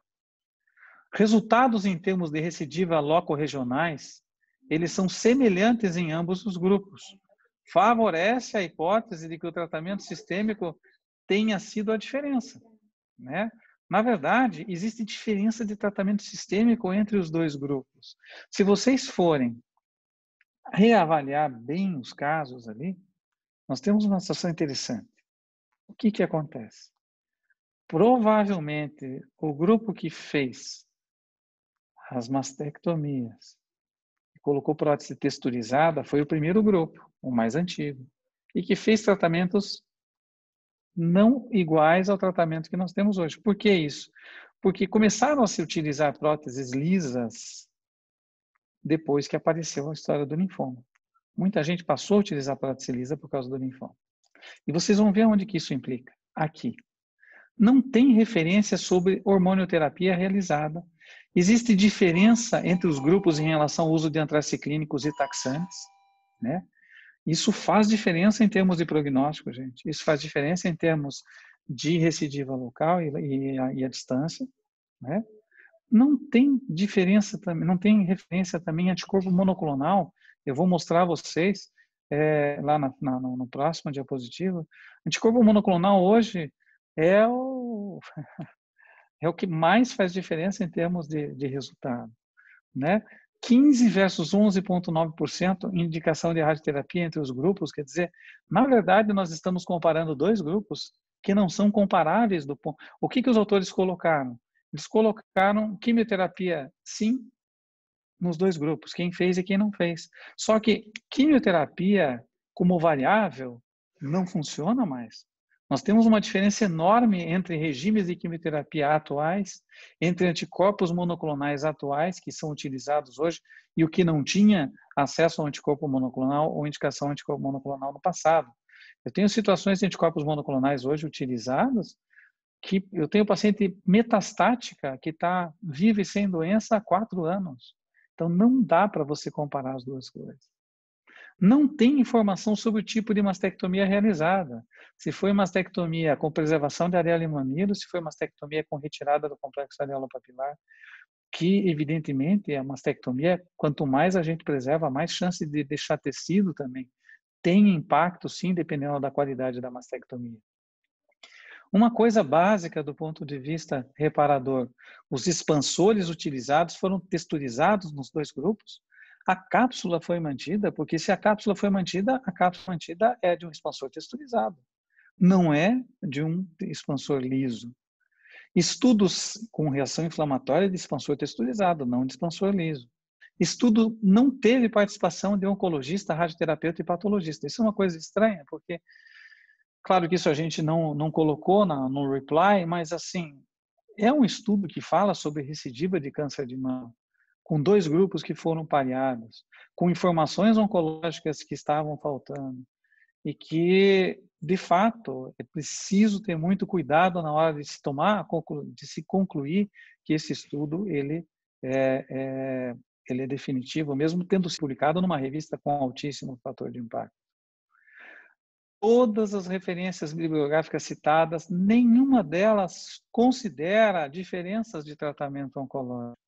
Resultados em termos de recidiva loco-regionais, eles são semelhantes em ambos os grupos. Favorece a hipótese de que o tratamento sistêmico tenha sido a diferença, né? Na verdade, existe diferença de tratamento sistêmico entre os dois grupos. Se vocês forem reavaliar bem os casos ali, nós temos uma situação interessante. O que que acontece? Provavelmente o grupo que fez as mastectomias. colocou prótese texturizada foi o primeiro grupo, o mais antigo, e que fez tratamentos não iguais ao tratamento que nós temos hoje. Por que isso? Porque começaram a se utilizar próteses lisas depois que apareceu a história do linfoma. Muita gente passou a utilizar prótese lisa por causa do linfoma. E vocês vão ver onde que isso implica. Aqui. Não tem referência sobre hormonioterapia realizada Existe diferença entre os grupos em relação ao uso de antraciclínicos e taxantes, né? Isso faz diferença em termos de prognóstico, gente. Isso faz diferença em termos de recidiva local e, e, a, e a, distância, né? Não tem diferença também, não tem referência também anticorpo monoclonal. Eu vou mostrar a vocês é, lá na, na, no próximo diapositiva. Anticorpo monoclonal hoje é o [laughs] É o que mais faz diferença em termos de, de resultado. Né? 15 versus 11,9% indicação de radioterapia entre os grupos, quer dizer, na verdade, nós estamos comparando dois grupos que não são comparáveis do ponto. O que, que os autores colocaram? Eles colocaram quimioterapia sim nos dois grupos, quem fez e quem não fez. Só que quimioterapia como variável não funciona mais. Nós temos uma diferença enorme entre regimes de quimioterapia atuais, entre anticorpos monoclonais atuais, que são utilizados hoje, e o que não tinha acesso ao anticorpo monoclonal ou indicação anticorpo monoclonal no passado. Eu tenho situações de anticorpos monoclonais hoje utilizados que eu tenho paciente metastática que tá, vive sem doença há quatro anos. Então não dá para você comparar as duas coisas não tem informação sobre o tipo de mastectomia realizada. Se foi mastectomia com preservação de areola e mamilo, se foi mastectomia com retirada do complexo areolo-papilar, que evidentemente a mastectomia, quanto mais a gente preserva, mais chance de deixar tecido também. Tem impacto, sim, dependendo da qualidade da mastectomia. Uma coisa básica do ponto de vista reparador, os expansores utilizados foram texturizados nos dois grupos, a cápsula foi mantida, porque se a cápsula foi mantida, a cápsula mantida é de um expansor texturizado, não é de um expansor liso. Estudos com reação inflamatória de expansor texturizado, não de expansor liso. Estudo não teve participação de oncologista, radioterapeuta e patologista. Isso é uma coisa estranha, porque, claro que isso a gente não, não colocou na, no reply, mas assim, é um estudo que fala sobre recidiva de câncer de mama com dois grupos que foram pareados, com informações oncológicas que estavam faltando e que, de fato, é preciso ter muito cuidado na hora de se tomar, de se concluir que esse estudo ele é, é, ele é definitivo, mesmo tendo sido publicado numa revista com altíssimo fator de impacto. Todas as referências bibliográficas citadas, nenhuma delas considera diferenças de tratamento oncológico.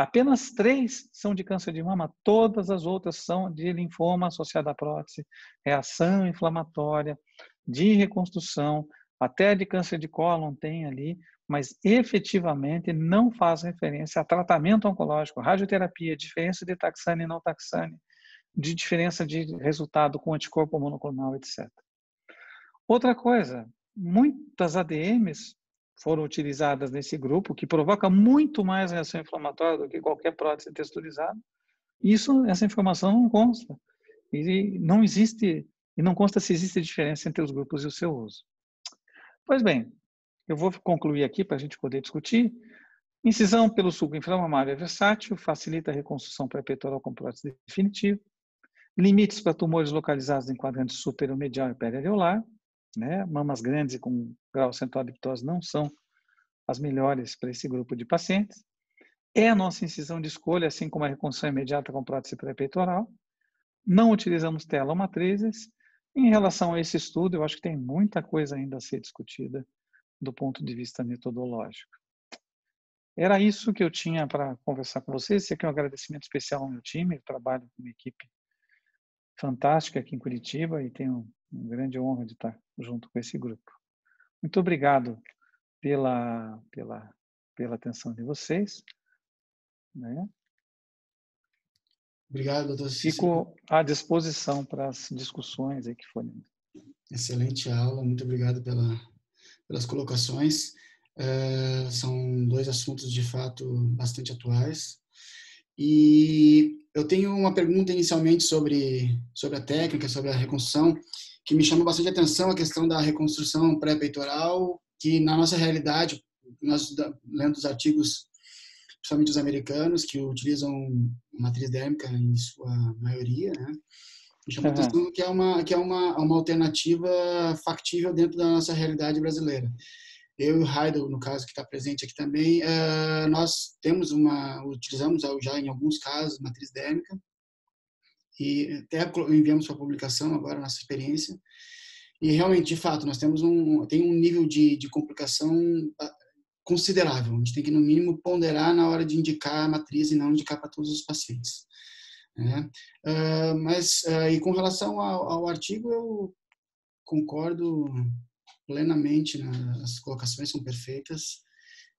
Apenas três são de câncer de mama, todas as outras são de linfoma associado à prótese, reação é inflamatória, de reconstrução, até de câncer de cólon tem ali, mas efetivamente não faz referência a tratamento oncológico, radioterapia, diferença de taxane e não taxane, de diferença de resultado com anticorpo monoclonal, etc. Outra coisa, muitas ADMs foram utilizadas nesse grupo, que provoca muito mais reação inflamatória do que qualquer prótese texturizada. Isso, essa informação não consta. E não existe, e não consta se existe diferença entre os grupos e o seu uso. Pois bem, eu vou concluir aqui para a gente poder discutir. Incisão pelo sulco inflamatório é versátil, facilita a reconstrução pré-peitoral com prótese definitiva. Limites para tumores localizados em quadrantes superior medial e perialveolar. Né? Mamas grandes e com grau central de ptose não são as melhores para esse grupo de pacientes. É a nossa incisão de escolha, assim como a reconstrução imediata com prótese pré-peitoral. Não utilizamos tela ou matrizes. Em relação a esse estudo, eu acho que tem muita coisa ainda a ser discutida do ponto de vista metodológico. Era isso que eu tinha para conversar com vocês. Esse aqui é um agradecimento especial ao meu time. Eu trabalho com uma equipe fantástica aqui em Curitiba e tenho uma grande honra de estar junto com esse grupo. Muito obrigado pela, pela, pela atenção de vocês. Né? Obrigado, doutor Fico à disposição para as discussões aí que forem. Excelente aula, muito obrigado pela, pelas colocações. É, são dois assuntos de fato bastante atuais. E eu tenho uma pergunta inicialmente sobre, sobre a técnica, sobre a reconstrução, que me chama bastante atenção a questão da reconstrução pré-peitoral, que na nossa realidade, nós lendo os artigos, principalmente os americanos, que utilizam matriz dérmica em sua maioria, né? Me chama uhum. atenção que é, uma, que é uma, uma alternativa factível dentro da nossa realidade brasileira. Eu e o Heidel, no caso, que está presente aqui também, uh, nós temos uma, utilizamos já em alguns casos matriz dérmica, e até enviamos sua publicação agora, nossa experiência. E realmente, de fato, nós temos um, tem um nível de, de complicação ah, considerável. A gente tem que, no mínimo, ponderar na hora de indicar a matriz e não indicar para todos os pacientes. Né? Uh, mas, uh, e com relação ao, ao, artigo, eu concordo plenamente, né? as colocações são perfeitas.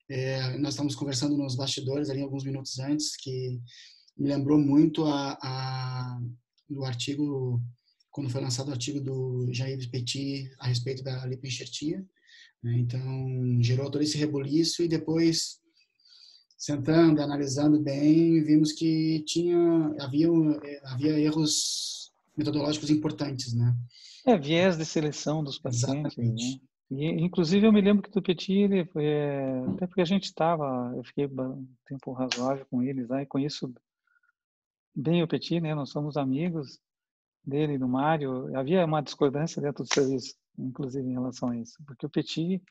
É, nós estamos conversando nos bastidores ali alguns minutos antes que me lembrou muito a, a do artigo, quando foi lançado o artigo do Jair Petit a respeito da lipoenxertia. Né? Então, gerou todo esse rebuliço e depois, sentando, analisando bem, vimos que tinha, havia, havia erros metodológicos importantes, né? É, viés de seleção dos pacientes, né? Exatamente. Né? E, inclusive, eu me lembro que do Petit, ele foi, é, até porque a gente estava, eu fiquei um tempo razoável com eles lá e conheço bem o Petit, né? Nós somos amigos dele, do Mário. Havia uma discordância dentro do serviço, inclusive em relação a isso, porque o Petit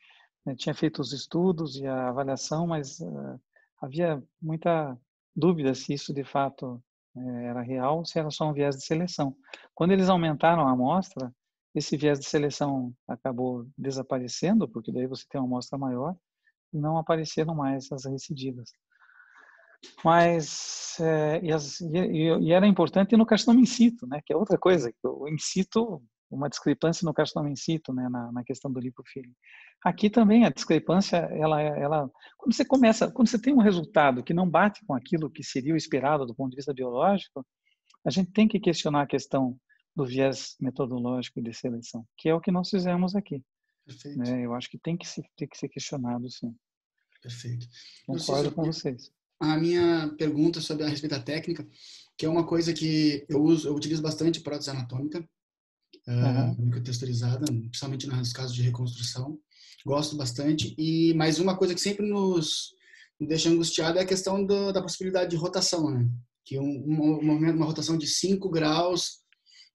né, tinha feito os estudos e a avaliação, mas uh, havia muita dúvida se isso de fato uh, era real, se era só um viés de seleção. Quando eles aumentaram a amostra, esse viés de seleção acabou desaparecendo, porque daí você tem uma amostra maior, e não apareceram mais as recidivas. Mas, é, e, as, e, e, era importante no carcinoma in situ, né? Que é outra coisa, o in situ, uma discrepância no carcinoma in situ, né? Na, na questão do lipofilling. Aqui também a discrepância, ela, ela, quando você começa, quando você tem um resultado que não bate com aquilo que seria o esperado do ponto de vista biológico, a gente tem que questionar a questão do viés metodológico de seleção, que é o que nós fizemos aqui. Perfeito. Né? Eu acho que tem que, ser, tem que ser questionado, sim. Perfeito. Concordo se com eu, vocês a minha pergunta sobre a respeito da técnica, que é uma coisa que eu uso, eu utilizo bastante prótese anatômica, uhum. uh, microtexturizada, principalmente nos casos de reconstrução. Gosto bastante. E mais uma coisa que sempre nos deixa angustiado é a questão do, da possibilidade de rotação, né? Que um, movimento uma, uma rotação de 5 graus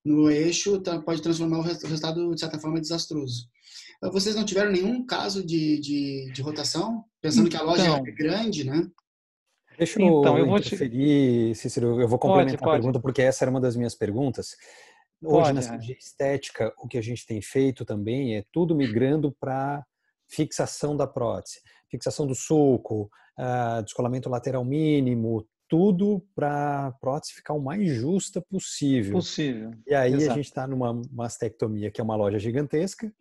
no eixo tá, pode transformar o resultado, de certa forma, desastroso. Ah, vocês não tiveram nenhum caso de, de, de rotação? Pensando então, que a loja então é grande, né? Deixa eu, então, eu interferir, te... Cícero, eu vou complementar pode, pode. a pergunta, porque essa era uma das minhas perguntas. Hoje, pode, na cirurgia é. estética, o que a gente tem feito também é tudo migrando para fixação da prótese. Fixação do sulco, ah, descolamento lateral mínimo, tudo para a prótese ficar o mais justa possível. Possível. E aí Exato. a gente está numa mastectomia, que é uma loja gigantesca.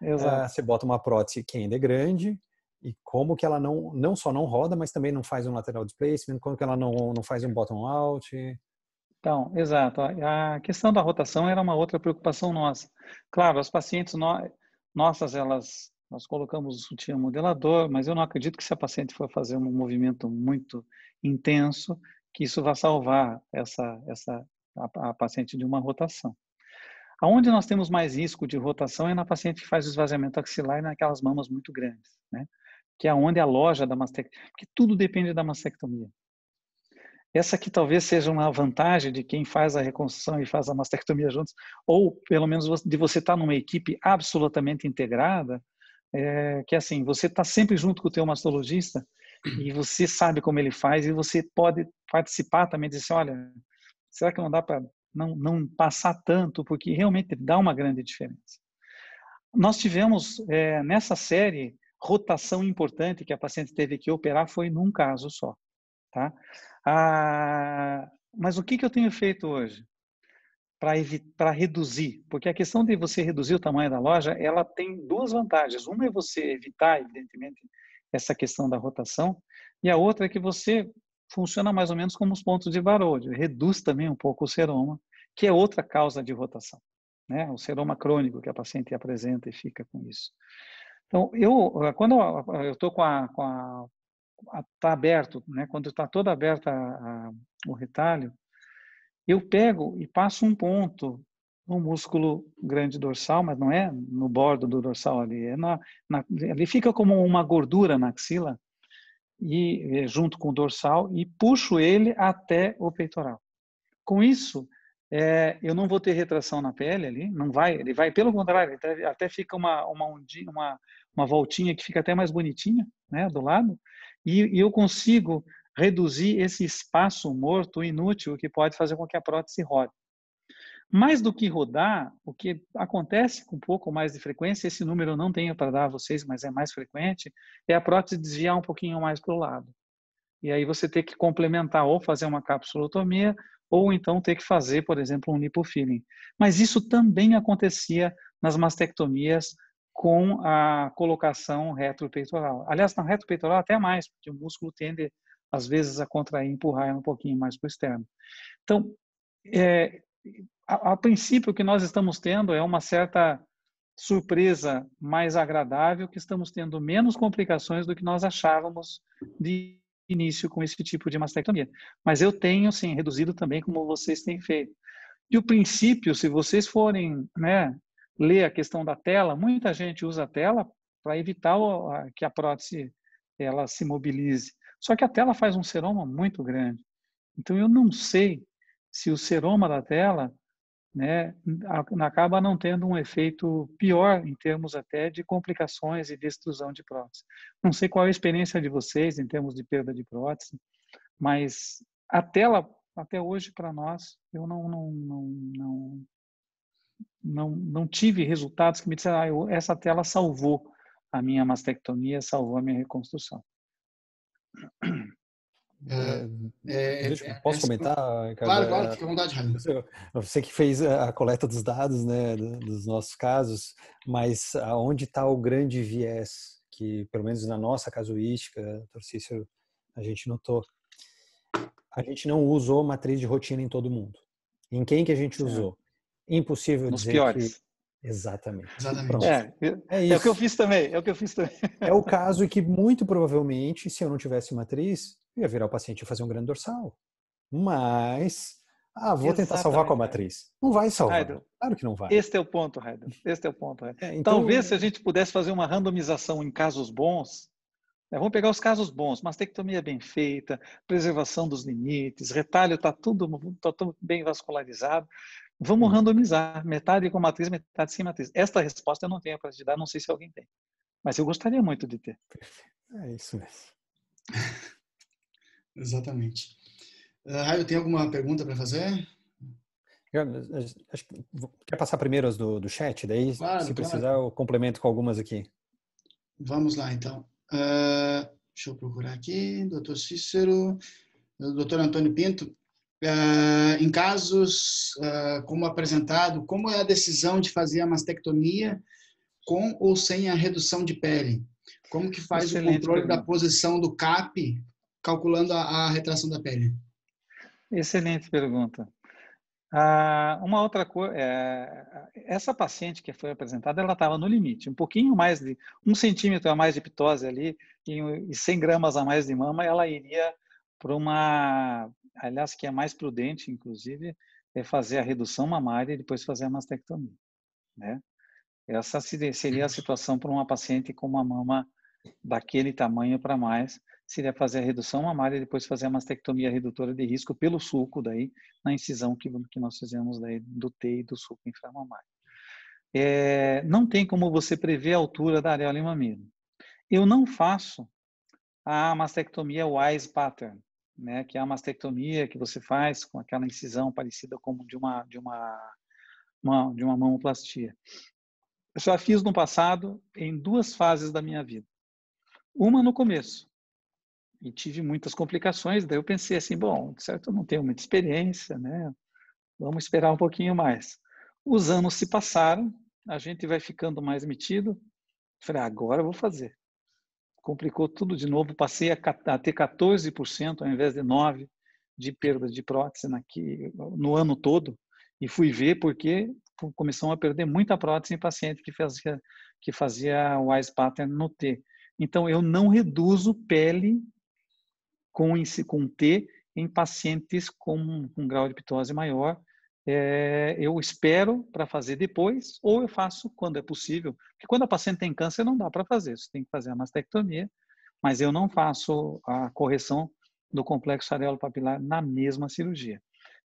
Ah, exato. você bota uma prótese que ainda é grande, e como que ela não, não só não roda, mas também não faz um lateral displacement, como que ela não, não faz um bottom out. Então, exato. A questão da rotação era uma outra preocupação nossa. Claro, as pacientes no, nossas, elas nós colocamos o sutiã modelador, mas eu não acredito que se a paciente for fazer um movimento muito intenso, que isso vá salvar essa, essa a, a paciente de uma rotação. Aonde nós temos mais risco de rotação é na paciente que faz o esvaziamento axilar e naquelas mamas muito grandes, né? que é onde a loja da mastectomia, porque tudo depende da mastectomia. Essa que talvez seja uma vantagem de quem faz a reconstrução e faz a mastectomia juntos, ou pelo menos de você estar numa equipe absolutamente integrada, é, que é assim, você está sempre junto com o teu mastologista e você sabe como ele faz e você pode participar também, dizer, assim, olha, será que não dá para não, não passar tanto, porque realmente dá uma grande diferença. Nós tivemos é, nessa série rotação importante que a paciente teve que operar foi num caso só. Tá? Ah, mas o que, que eu tenho feito hoje para reduzir? Porque a questão de você reduzir o tamanho da loja, ela tem duas vantagens. Uma é você evitar, evidentemente, essa questão da rotação, e a outra é que você funciona mais ou menos como os pontos de barulho. reduz também um pouco o seroma, que é outra causa de rotação, né? O seroma crônico que a paciente apresenta e fica com isso. Então, eu, eh, quando eh, eu estou com a, com a está aberto, né? quando está toda aberta o retalho, eu pego e passo um ponto no músculo grande dorsal, mas não é no bordo do dorsal ali, é na, na, ele fica como uma gordura na axila e eh, junto com o dorsal e puxo ele até o peitoral. Com isso, é, eu não vou ter retração na pele ali, não vai, ele vai pelo contrário, até, até fica uma uma, ondinha, uma uma voltinha que fica até mais bonitinha, né, do lado, e, e eu consigo reduzir esse espaço morto, inútil, que pode fazer com que a prótese rode. Mais do que rodar, o que acontece com um pouco mais de frequência, esse número eu não tenho para dar a vocês, mas é mais frequente, é a prótese desviar um pouquinho mais para o lado. E aí você ter que complementar ou fazer uma capsulotomia, ou então ter que fazer, por exemplo, um lipofilling. Mas isso também acontecia nas mastectomias com a colocação retropeitoral. Aliás, na retropeitoral até mais, porque o músculo tende às vezes a contrair, empurrar um pouquinho mais para o externo. Então, é, a, a, princípio, o que nós estamos tendo é uma certa surpresa mais agradável, que estamos tendo menos complicações do que nós achávamos de início com esse tipo de mastectomia. Mas eu tenho, sim, reduzido também como vocês têm feito. E o princípio, se vocês forem né, ler a questão da tela, muita gente usa a tela para evitar que a prótese ela se mobilize. Só que a tela faz um seroma muito grande. Então eu não sei se o seroma da tela né, acaba não tendo um efeito pior em termos até de complicações e de de prótese. Não sei qual é a experiência de vocês em termos de perda de prótese, mas a tela até hoje para nós eu não não, não não não, não tive resultados que me disseram, ah, eu, essa tela salvou a minha mastectomia, salvou a minha reconstrução. É, é, é Deixa, é, é, posso é, comentar? Claro, claro, fica à vontade, Rainer. Você que fez a coleta dos dados, né, dos nossos casos, mas aonde está o grande viés que, pelo menos na nossa casuística, Torcício, a gente notou? A gente não usou matriz de rotina em todo mundo. Em quem que a gente usou? impossível Nos dizer piores. Que... Exatamente. Exatamente. É, é, é, o que eu fiz também. É o que eu fiz também. [laughs] É o caso que muito provavelmente, se eu não tivesse matriz, eu ia virar o paciente e fazer um grande dorsal. Mas, ah, vou Exatamente. tentar salvar com a matriz. Não vai salvar. claro que não vai. Este é o ponto, Heider. Este é o ponto. É, então... Talvez se a gente pudesse fazer uma randomização em casos bons, né, Vamos pegar os casos bons, mastectomia bem feita, preservação dos limites, retalho está tudo, tá tudo bem vascularizado. Vamos uhum. randomizar, metade com matriz, metade sem matriz. Esta resposta eu não tenho para te dar, não sei se alguém tem. Mas eu gostaria muito de ter. É isso mesmo. [laughs] Exatamente. Ah, Raio, uh, tem alguma pergunta para fazer? Eu, acho quer passar primeiro as do, do chat? Daí, claro, se precisar, eu complemento com algumas aqui. Vamos lá, então. Uh, deixa eu procurar aqui. Doutor Cícero. Doutor Antônio Pinto, Uh, em casos uh, como apresentado, como é a decisão de fazer a mastectomia com ou sem a redução de pele? Como que faz Excelente o controle pergunta. da posição do CAP, calculando a, a retração da pele? Excelente pergunta. Ah, uma outra coisa, é, essa paciente que foi apresentada, ela estava no limite, um pouquinho mais de um centímetro a mais de ptose ali e, e 100 gramas a mais de mama, ela iria para uma aliás, que é mais prudente, inclusive, é fazer a redução mamária e depois fazer a mastectomia, né? Essa seria a situação para uma paciente com uma mama daquele tamanho para mais, seria fazer a redução mamária e depois fazer a mastectomia redutora de risco pelo sulco daí, na incisão que, que nós fizemos daí do T e do sulco inframamário. É, não tem como você prever a altura da areola e mamilo. Eu não faço a mastectomia wise pattern, né, que é a mastectomia que você faz com aquela incisão parecida como de uma de uma, uma de uma mamoplastia. Eu já fiz no passado em duas fases da minha vida. Uma no começo e tive muitas complicações. Daí eu pensei assim, bom, certo, eu não tenho muita experiência, né? Vamos esperar um pouquinho mais. Os anos se passaram, a gente vai ficando mais metido. Falei, ah, agora eu vou fazer complicou tudo de novo. Passei a, ter 14% ao invés de 9% de perda de prótese naqui, no ano todo. E fui ver porque começou a perder muita prótese em paciente que fazia, que fazia o ice pattern no T. Então, eu não reduzo pele com, com T em pacientes com um grau de ptose maior, é, eu espero para fazer depois, ou eu faço quando é possível. Porque quando a paciente tem câncer, não dá para fazer, você tem que fazer a mastectomia, mas eu não faço a correção do complexo areolo-papilar na mesma cirurgia.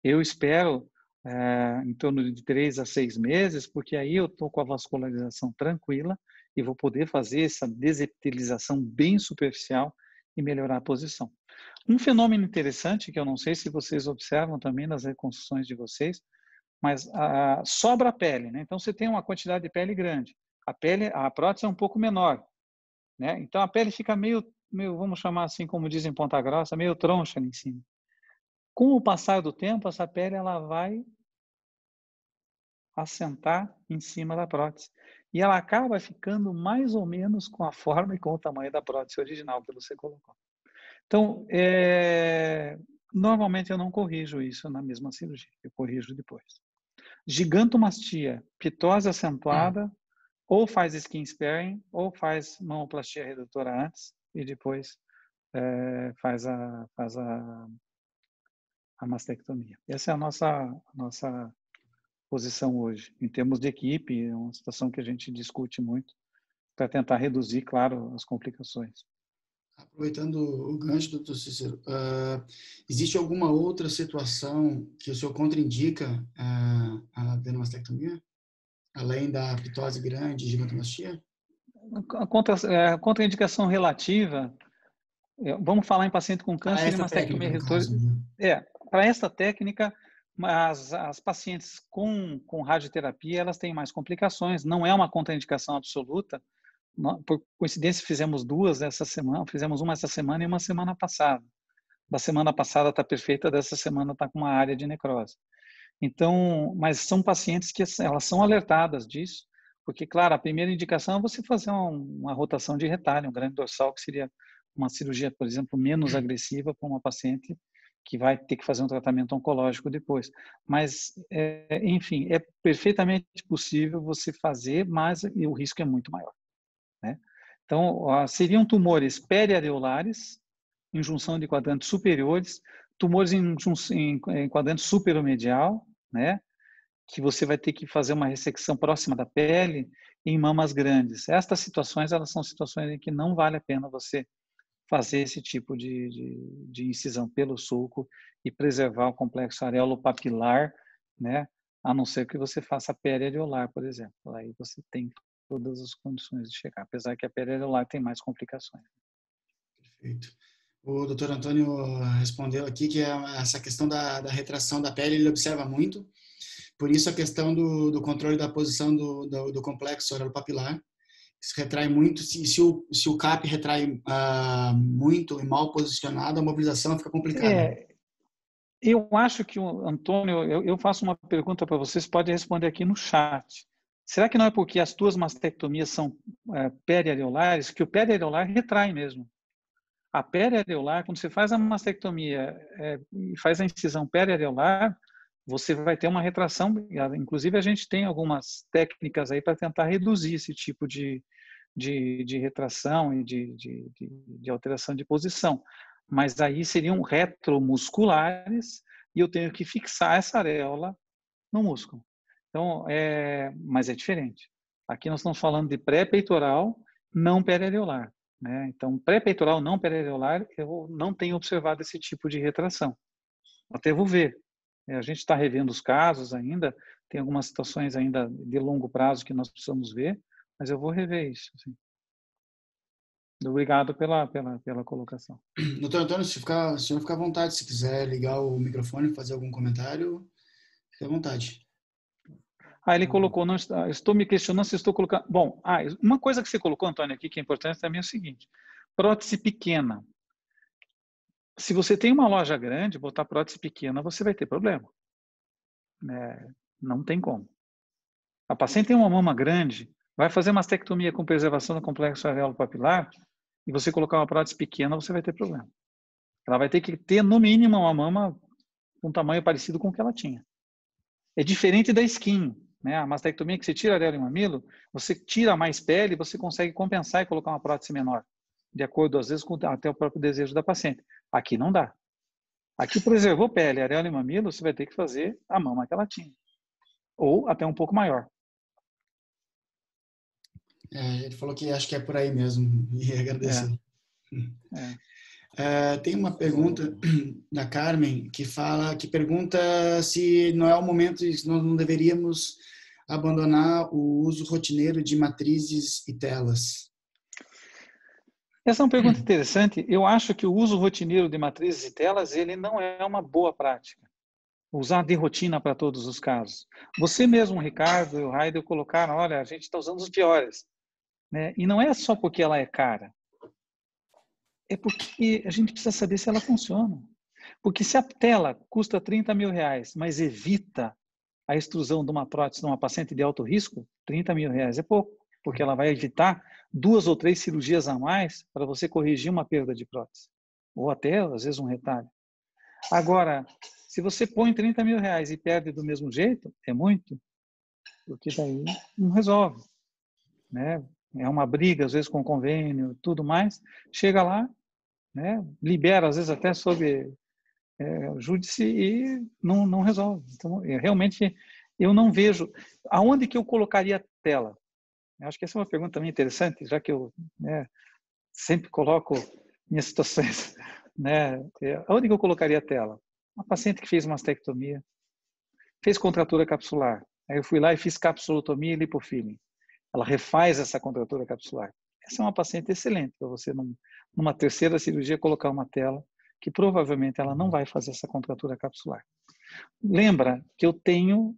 Eu espero é, em torno de três a seis meses, porque aí eu estou com a vascularização tranquila e vou poder fazer essa desepitelização bem superficial e melhorar a posição. Um fenômeno interessante que eu não sei se vocês observam também nas reconstruções de vocês, mas a, sobra a pele, né? Então você tem uma quantidade de pele grande. A pele, a prótese é um pouco menor, né? Então a pele fica meio, meio, vamos chamar assim, como dizem Ponta Grossa, meio troncha ali em cima. Com o passar do tempo, essa pele ela vai assentar em cima da prótese. E ela acaba ficando mais ou menos com a forma e com o tamanho da prótese original que você colocou. Então, é, normalmente eu não corrijo isso na mesma cirurgia, eu corrijo depois. Gigantomastia, pitose acentuada, hum. ou faz skin sparing, ou faz mamoplastia redutora antes e depois é, faz, a, faz a, a mastectomia. Essa é a nossa, nossa posição hoje, em termos de equipe, é uma situação que a gente discute muito para tentar reduzir, claro, as complicações. Aproveitando o gancho, doutor Cícero, uh, existe alguma outra situação que o senhor contraindica uh, a adenomastectomia? Além da ptose grande e gigantomastia? A, contra, é, contraindicação relativa, é, vamos falar em paciente com câncer ah, e mastectomia técnica, né? É, para esta técnica, as, as pacientes com, com radioterapia, elas têm mais complicações, não é uma contraindicação absoluta, por coincidência fizemos duas essa semana, fizemos uma essa semana e uma semana passada. Da semana passada está perfeita, dessa semana está com uma área de necrose. Então, mas são pacientes que assim, elas são alertadas disso, porque, claro, a primeira indicação é você fazer uma, uma rotação de retalho, um grande dorsal, que seria uma cirurgia, por exemplo, menos agressiva para uma paciente que vai ter que fazer um tratamento oncológico depois. Mas, é, enfim, é perfeitamente possível você fazer, mas o risco é muito maior. Né? Então, seriam tumores periareolares, em junção de quadrantes superiores, tumores em, em, em quadrante superomedial, né? que você vai ter que fazer uma ressecção próxima da pele em mamas grandes. Estas situações, elas são situações em que não vale a pena você fazer esse tipo de, de, de incisão pelo sulco e preservar o complexo areolo-papilar, né? A não ser que você faça periareolar, por exemplo. Aí você tem que todas as condições de chegar, apesar que a lá tem mais complicações. Perfeito. O doutor Antônio ah, respondeu aqui que essa questão da, da, retração da pele ele observa muito, por isso a questão do, do controle da posição do, do, do complexo oropapilar, papilar se retrai muito, se, se, o, se o CAP retrai ah, muito e mal posicionado, a mobilização fica complicada. É, eu acho que o Antônio, eu, eu faço uma pergunta para vocês, pode responder aqui no chat. Será que não é porque as tuas mastectomias são é, periareolares, que o periareolar retrai mesmo? A periareolar, quando você faz a mastectomia é, e faz a incisão periareolar, você vai ter uma retração. Inclusive, a gente tem algumas técnicas aí para tentar reduzir esse tipo de, de, de retração e de, de, de alteração de posição. Mas aí seriam retromusculares e eu tenho que fixar essa areola no músculo. Então, é, mas é diferente. Aqui nós estamos falando de pré-peitoral não perereolar. Né? Então, pré-peitoral não perereolar, eu não tenho observado esse tipo de retração. Até vou ver. É, a gente está revendo os casos ainda, tem algumas situações ainda de longo prazo que nós precisamos ver, mas eu vou rever isso. Assim. Obrigado pela, pela, pela colocação. [clears throat] Doutor Antônio, se ficar, o senhor fica à vontade, se quiser ligar o microfone, fazer algum comentário, fique à vontade. Aí ele uhum. colocou, não está, estou me questionando se estou colocando. Bom, ah, uma coisa que você colocou, Antônio, aqui que é importante também é o seguinte: prótese pequena. Se você tem uma loja grande, botar prótese pequena, você vai ter problema. É, não tem como. A paciente tem uma mama grande, vai fazer mastectomia com preservação do complexo areolo papilar e você colocar uma prótese pequena, você vai ter problema. Ela vai ter que ter, no mínimo, uma mama com um tamanho parecido com o que ela tinha. É diferente da skin. Né? A mastectomia que se tira dela em mamilo, você tira mais pele, você consegue compensar e colocar uma prótese menor, de acordo às vezes com até o próprio desejo da paciente. Aqui não dá. Aqui preservou pele, areola e mamilo, você vai ter que fazer a mama que ela tinha, ou até um pouco maior. É, ele falou que acho que é por aí mesmo, [laughs] e agradecer. É. É. Uh, tem uma pergunta [clears throat] da Carmen que fala, que pergunta se não é o momento, se nós não deveríamos abandonar o uso rotineiro de matrizes e telas. Essa é uma pergunta interessante. Eu acho que o uso rotineiro de matrizes e telas ele não é uma boa prática. Usar de rotina para todos os casos. Você mesmo, Ricardo e o Raidel colocaram, olha, a gente está usando os piores. Né? E não é só porque ela é cara é porque a gente precisa saber se ela funciona. Porque se a tela custa 30 mil reais, mas evita a extrusão de uma prótese numa paciente de alto risco, 30 mil reais é pouco, porque ela vai evitar duas ou três cirurgias a mais para você corrigir uma perda de prótese, ou até, às vezes, um retalho. Agora, se você põe 30 mil reais e perde do mesmo jeito, é muito, porque daí não resolve. Né? É uma briga, às vezes, com convênio, tudo mais. Chega lá, né? libera, às vezes, até sob é, júdice e não, não resolve. Então, é, realmente, eu não vejo aonde que eu colocaria a tela. Eu acho que essa é uma pergunta também interessante, já que eu né, sempre coloco minhas situações. [laughs] Né, é, aonde que eu colocaria a tela? Uma paciente que fez mastectomia, fez contratura capsular. Aí eu fui lá e fiz capsulotomia e lipofilling. Ela refaz essa contratura capsular essa é uma paciente excelente para você, numa terceira cirurgia, colocar uma tela que provavelmente ela não uhum. vai fazer essa contratura capsular. Lembra que eu tenho,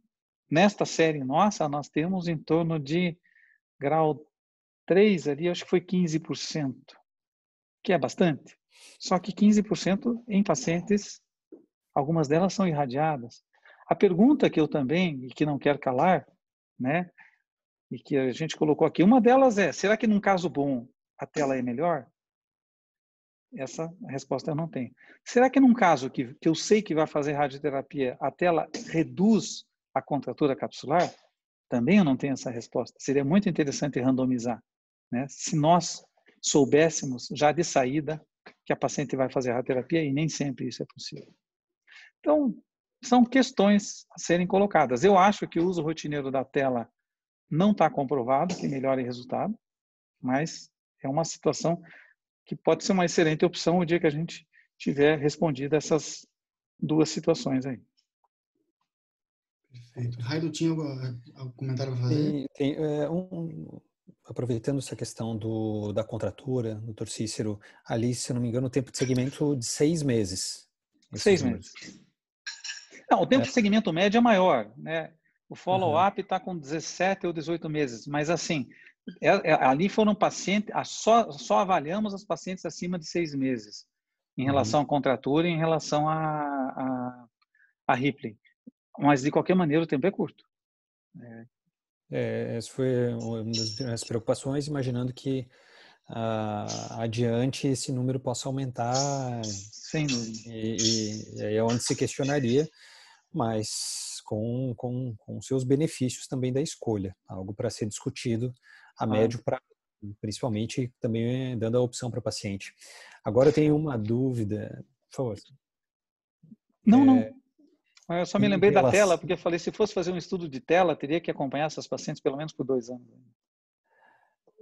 nesta série nossa, nós temos em torno de grau 3 ali, acho que foi 15%, que é bastante. Só que 15% em pacientes, algumas delas são irradiadas. A pergunta que eu também, e que não quero calar, né, e que a gente colocou aqui. Uma delas é: será que num caso bom a tela é melhor? Essa resposta eu não tenho. Será que num caso que, que eu sei que vai fazer radioterapia, a tela reduz a contratura capsular? Também eu não tenho essa resposta. Seria muito interessante randomizar. Né? Se nós soubéssemos já de saída que a paciente vai fazer radioterapia, e nem sempre isso é possível. Então, são questões a serem colocadas. Eu acho que o uso rotineiro da tela não está comprovado que melhore resultado, mas é uma situação que pode ser uma excelente opção o dia que a gente tiver respondido essas duas situações aí. Perfeito. Raido, tinha algum comentário para fazer? Tem, tem é, um, aproveitando essa questão do, da contratura, doutor Cícero, ali, se eu não me engano, o tempo de segmento de seis meses. Seis meses. meses. Não, o tempo é. de segmento médio é maior, né? O follow-up está uhum. com 17 ou 18 meses, mas assim, é, é, ali foram pacientes, só, só avaliamos os pacientes acima de seis meses, em uhum. relação uhum. à contratura e em relação a, a, a Ripley. Mas, de qualquer maneira, o tempo é curto. É. É, essa foi uma das minhas preocupações, imaginando que ah, adiante esse número possa aumentar. Sem dúvida. E, e, e aí é onde se questionaria, mas com, com, com seus benefícios também da escolha, algo para ser discutido a ah. médio prazo, principalmente também dando a opção para o paciente. Agora eu tenho uma dúvida, por favor. Não, é, não. Ah, eu só me lembrei da tela, porque eu falei, se fosse fazer um estudo de tela, teria que acompanhar essas pacientes pelo menos por dois anos. Né?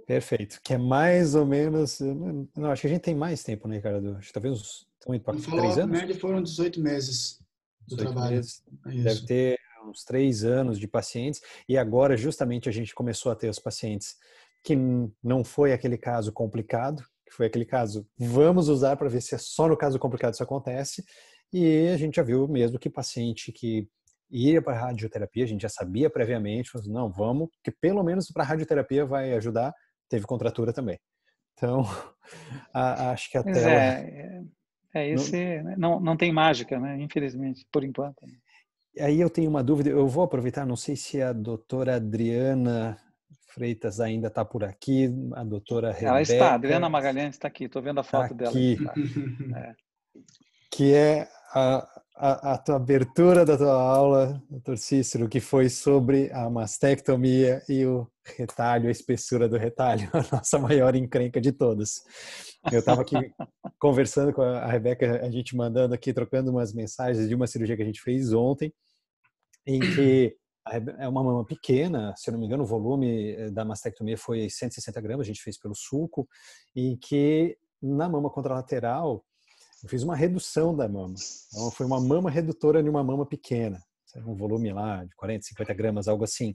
Perfeito. Que é mais ou menos. Não, acho que a gente tem mais tempo, né, Ricardo? Acho que talvez uns, estão indo para três anos. médio foram 18 meses do trabalho. É deve ter uns três anos de pacientes e agora justamente a gente começou a ter os pacientes que não foi aquele caso complicado, que foi aquele caso vamos usar para ver se é só no caso complicado isso acontece e a gente já viu mesmo que paciente que ia para radioterapia, a gente já sabia previamente, mas assim, não, vamos, que pelo menos para radioterapia vai ajudar, teve contratura também. Então, [laughs] a, acho que até... É, [laughs] É, esse não, né? não, não tem mágica, né? Infelizmente, por enquanto. Né? Aí eu tenho uma dúvida, eu vou aproveitar, não sei se a doutora Adriana Freitas ainda está por aqui, a doutora Ela Rebeca... Ela está, Adriana Magalhães está aqui, estou vendo a tá foto tá dela. Aqui, tá? [laughs] é. Que é a, a, a, tua abertura da tua aula, doutor Cícero, que foi sobre a mastectomia e o retalho, a espessura do retalho, [laughs] a nossa maior encrenca de todas. Eu estava aqui [laughs] conversando com a Rebeca, a gente mandando aqui, trocando umas mensagens de uma cirurgia que a gente fez ontem, em que é uma mama pequena, se eu não me engano, o volume eh, da mastectomia foi 160 gramas, a gente fez pelo sulco, em que na mama contralateral eu fiz uma redução da mama. Então, foi uma mama redutora de uma mama pequena. É um volume lá de 40, 50 gramas, algo assim.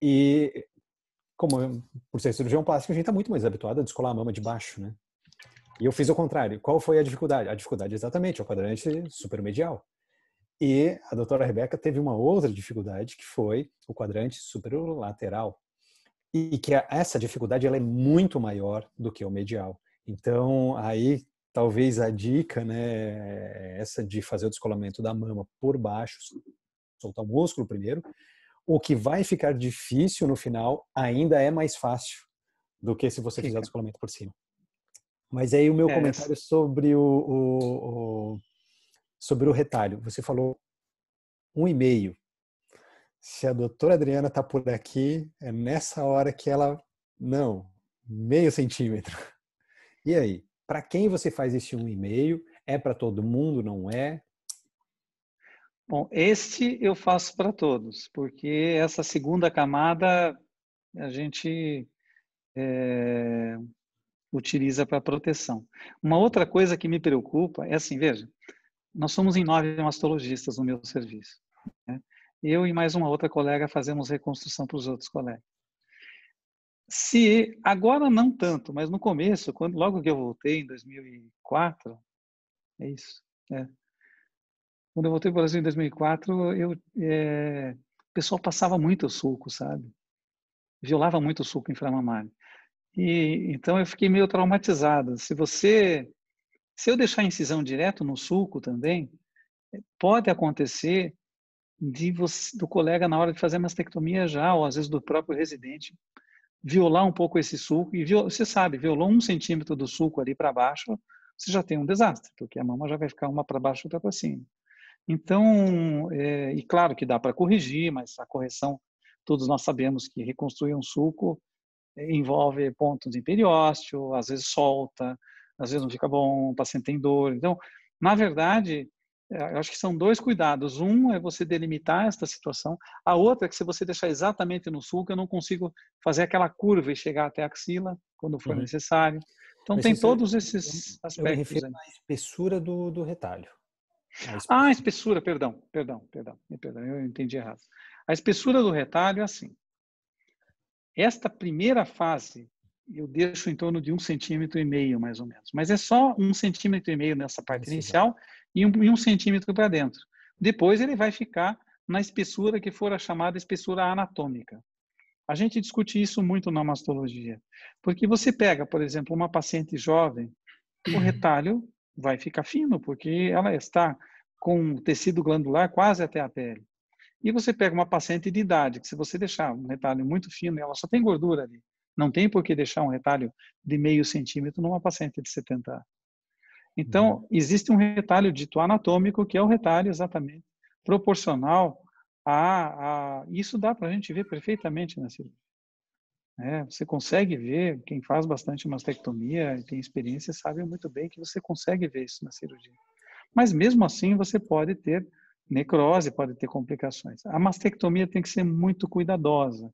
E, como eu, por ser cirurgião plástico, a gente está muito mais habituado a descolar a mama de baixo, né? E eu fiz o contrário. Qual foi a dificuldade? A dificuldade, exatamente, é o quadrante supermedial. E a doutora Rebeca teve uma outra dificuldade, que foi o quadrante superolateral. E que essa dificuldade ela é muito maior do que o medial. Então, aí talvez a dica, né, é essa de fazer o descolamento da mama por baixo, soltar o músculo primeiro, o que vai ficar difícil no final ainda é mais fácil do que se você Fica. fizer o descolamento por cima. Mas aí o meu é. comentário sobre o, o, o, sobre o retalho. Você falou um e meio Se a doutora Adriana está por aqui, é nessa hora que ela não meio centímetro. E aí? Para quem você faz esse um e-mail? É para todo mundo, não é? Bom, este eu faço para todos, porque essa segunda camada a gente é, utiliza para proteção. Uma outra coisa que me preocupa é assim, veja, nós somos em nove mastologistas no meu serviço. Né? Eu e mais uma outra colega fazemos reconstrução para os outros colegas. Se agora não tanto, mas no começo, quando logo que eu voltei em 2004, é isso. É. Quando eu voltei para o Brasil em 2004, eu é, o pessoal passava muito o suco, sabe? Violava muito o suco inflamamário. E então eu fiquei meio traumatizado. Se você se eu deixar a incisão direto no suco também, pode acontecer de você, do colega na hora de fazer a mastectomia já, ou às vezes do próprio residente, violar um pouco esse sulco, e viol... você sabe, violou um centímetro do sulco ali para baixo, você já tem um desastre, porque a mama já vai ficar uma para baixo e outra para cima. Então, é... e claro que dá para corrigir, mas a correção, todos nós sabemos que reconstruir um sulco é, envolve pontos de periósteo, às vezes solta, às vezes não fica bom, o paciente tem dor. Então, na verdade, é, eu acho que são dois cuidados. Um é você delimitar esta situação. A outra é que se você deixar exatamente no sulco, eu não consigo fazer aquela curva e chegar até a axila quando for uhum. necessário. Então Mas tem você, todos esses aspectos. Eu me refiro à espessura do, do retalho. espessura. Ah, a espessura, perdão, perdão, perdão, perdão, eu entendi errado. A espessura do retalho é assim. Esta primeira fase eu deixo em torno de um centímetro e meio, mais ou menos. Mas é só um centímetro e meio nessa parte inicial e um, e um centímetro para dentro. Depois ele vai ficar na espessura que for a chamada espessura anatômica. A gente discute isso muito na mastologia, porque você pega, por exemplo, uma paciente jovem, o uhum. retalho vai ficar fino, porque ela está com o tecido glandular quase até a pele. E você pega uma paciente de idade, que se você deixar um retalho muito fino, ela só tem gordura ali. Não tem por que deixar um retalho de meio centímetro numa paciente de 70 anos. Então, uhum. existe um retalho dito anatômico, que é o retalho exatamente proporcional a. a... Isso dá para a gente ver perfeitamente na né, cirurgia. É, você consegue ver, quem faz bastante mastectomia e tem experiência sabe muito bem que você consegue ver isso na cirurgia. Mas mesmo assim você pode ter necrose, pode ter complicações. A mastectomia tem que ser muito cuidadosa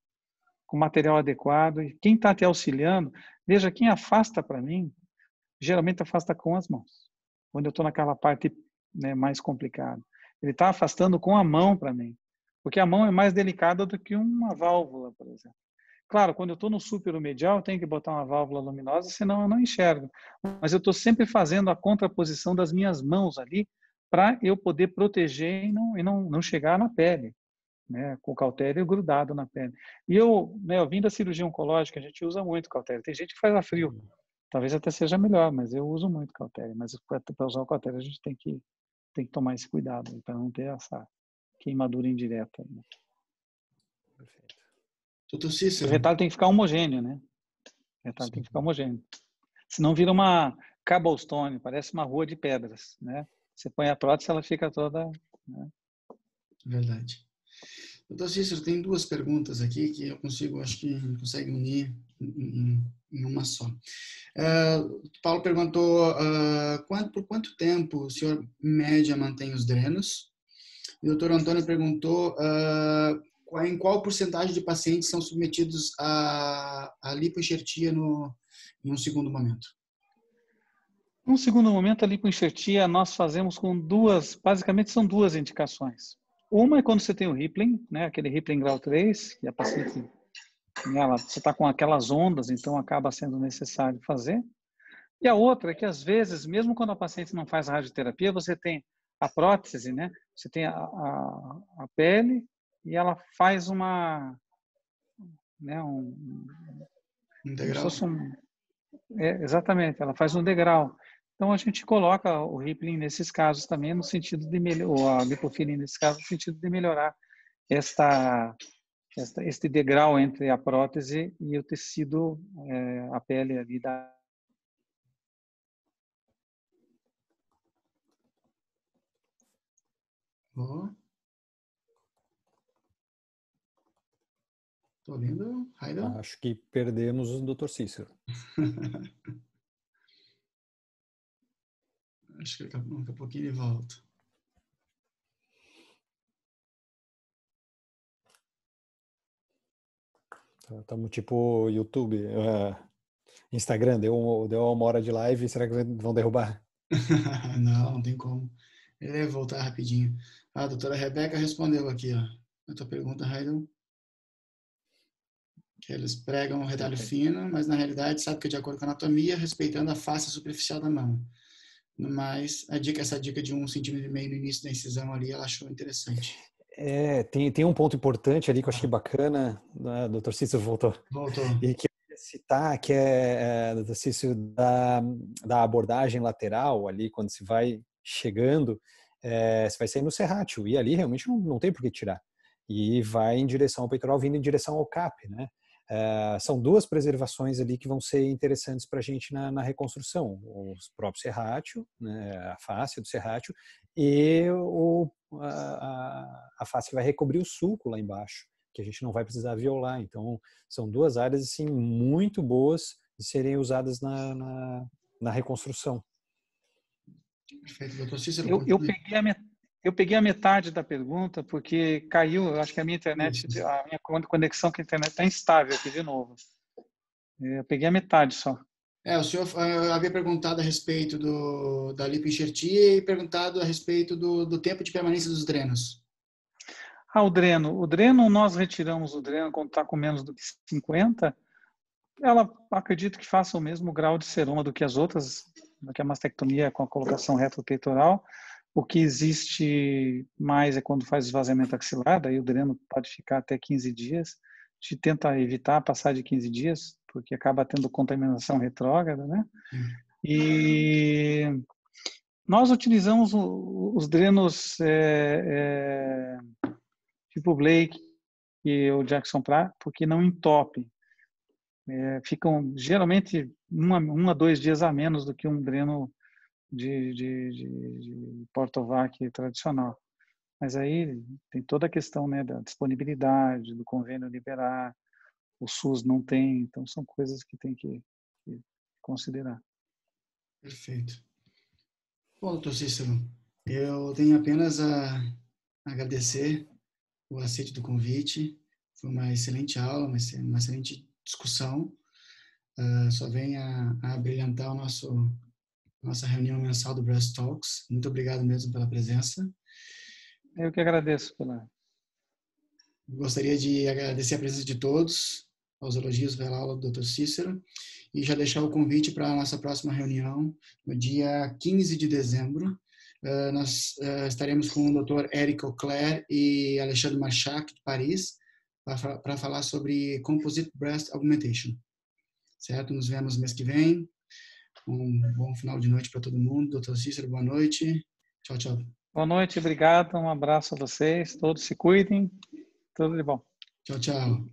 o material adequado. E quem está te auxiliando, veja, quem afasta para mim, geralmente afasta com as mãos. Quando eu estou naquela parte né, mais complicada. Ele está afastando com a mão para mim. Porque a mão é mais delicada do que uma válvula, por exemplo. Claro, quando eu estou no super medial, eu tenho que botar uma válvula luminosa, senão eu não enxergo. Mas eu estou sempre fazendo a contraposição das minhas mãos ali para eu poder proteger e não, e não, não chegar na pele né, com cautério grudado na perna E eu, né, eu vim da cirurgia oncológica, a gente usa muito cautério. Tem gente que faz a frio, uhum. talvez até seja melhor, mas eu uso muito cautério. Mas para usar o cautério a gente tem que, tem que tomar esse cuidado para não ter essa queimadura indireta. Né? Perfeito. O retalho tem que ficar homogêneo, né? O retalho Sim. tem que ficar homogêneo. Senão vira uma cobblestone, parece uma rua de pedras, né? Você põe a prótese, ela fica toda. Né? Verdade. Doutor então, Cícero, tem duas perguntas aqui que eu consigo, acho que consegue unir em, uma só. Uh, Paulo perguntou uh, ah, quanto, por quanto tempo o senhor média mantém os drenos? E o doutor Antônio perguntou uh, em qual porcentagem de pacientes são submetidos a, a lipoenxertia no, em um segundo momento. Um segundo momento, a lipoenxertia nós fazemos com duas, basicamente são duas indicações. Uma é quando você tem o rippling, né? Aquele rippling grau 3, que a paciente, né, ela, você está com aquelas ondas, então acaba sendo necessário fazer. E a outra é que às vezes, mesmo quando a paciente não faz a radioterapia, você tem a prótese, né? Você tem a, a, a pele e ela faz uma, né? Um, um, um degrau. Um, é, exatamente, ela faz um degrau. Então a gente coloca o Rippling nesses casos também no sentido de melhorar, a lipofilin nesse caso no sentido de melhorar esta, esta este degrau entre a prótese e o tecido, é, a pele ali da Estou Tô lendo, Raida? Acho que perdemos o Dr. Cícero. [laughs] Acho que daqui a pouquinho ele volta. Estamos tá, tipo YouTube, uh, Instagram, deu, deu uma hora de live, será que vão derrubar? [laughs] não, não tem como. Ele é voltar rapidinho. Ah, a doutora Rebeca respondeu aqui, ó. A tua pergunta, Raidon. Que eles pregam o um retalho fino, mas na realidade sabe que é de acordo com a anatomia, respeitando a face superficial da mão mas a dica, essa dica de um centímetro e meio no início da incisão ali, ela achou interessante. É, tem, tem um ponto importante ali que eu achei bacana, né, doutor Cício voltou. Voltou. E que eu citar, que é, é doutor da, da abordagem lateral ali, quando se vai chegando, é, você vai sair no serrátil, e ali realmente não, não tem por que tirar. E vai em direção ao peitoral, vindo em direção ao cap, né? Ah, são duas preservações ali que vão ser interessantes para a gente na, na, reconstrução: o próprio serrátil, né, a face do serrátil, e o, a, a, face que vai recobrir o sulco lá embaixo, que a gente não vai precisar violar. Então, são duas áreas assim muito boas de serem usadas na, na, na reconstrução. Perfeito, doutor Cícero. Eu, eu peguei a, met, eu peguei a metade da pergunta porque caiu, acho que a minha internet, a minha conexão com a internet está instável aqui de novo. É, eu peguei a metade só. É, o senhor eh, havia perguntado a respeito do, da lipoenxertia e perguntado a respeito do, do tempo de permanência dos drenos. Ah, o dreno. O dreno, nós retiramos o dreno quando está com menos do que 50. Ela, acredito que faça o mesmo grau de seroma do que as outras, do que a mastectomia com a colocação retropeitoral. peitoral o que existe mais é quando faz esvaziamento axilar, daí o dreno pode ficar até 15 dias. A gente tenta evitar passar de 15 dias, porque acaba tendo contaminação retrógrada, né? Uhum. E nós utilizamos os drenos é, é, tipo Blake e o Jackson Pra, porque não entope. É, ficam geralmente um a, um a dois dias a menos do que um dreno de, de, de, de tradicional. Mas aí tem toda a questão né, da disponibilidade, do convênio liberar, o SUS não tem, então são coisas que tem que, que considerar. Perfeito. Bom, doutor Cícero, eu tenho apenas a agradecer o aceite do convite. Foi uma excelente aula, uma excelente discussão. Uh, só vem a, a brilhantar o nosso nossa reunião mensal do Brass Talks. Muito obrigado mesmo pela presença. Eu que agradeço pela. Gostaria de agradecer a presença de todos, aos elogios pela aula do Dr. Cícero, e já deixar o convite para a nossa próxima reunião, no dia 15 de dezembro. Eh, nós eh, estaremos com o Dr. Eric Auclair e Alexandre Machac, de Paris, para falar sobre Composite Breast Augmentation. Certo? Nos vemos mês que vem. Um bom final de noite para todo mundo. Doutor Cícero, boa noite. Tchau, tchau. Boa noite, obrigado. Um abraço a vocês. Todos se cuidem. Tudo de bom. Tchau, tchau.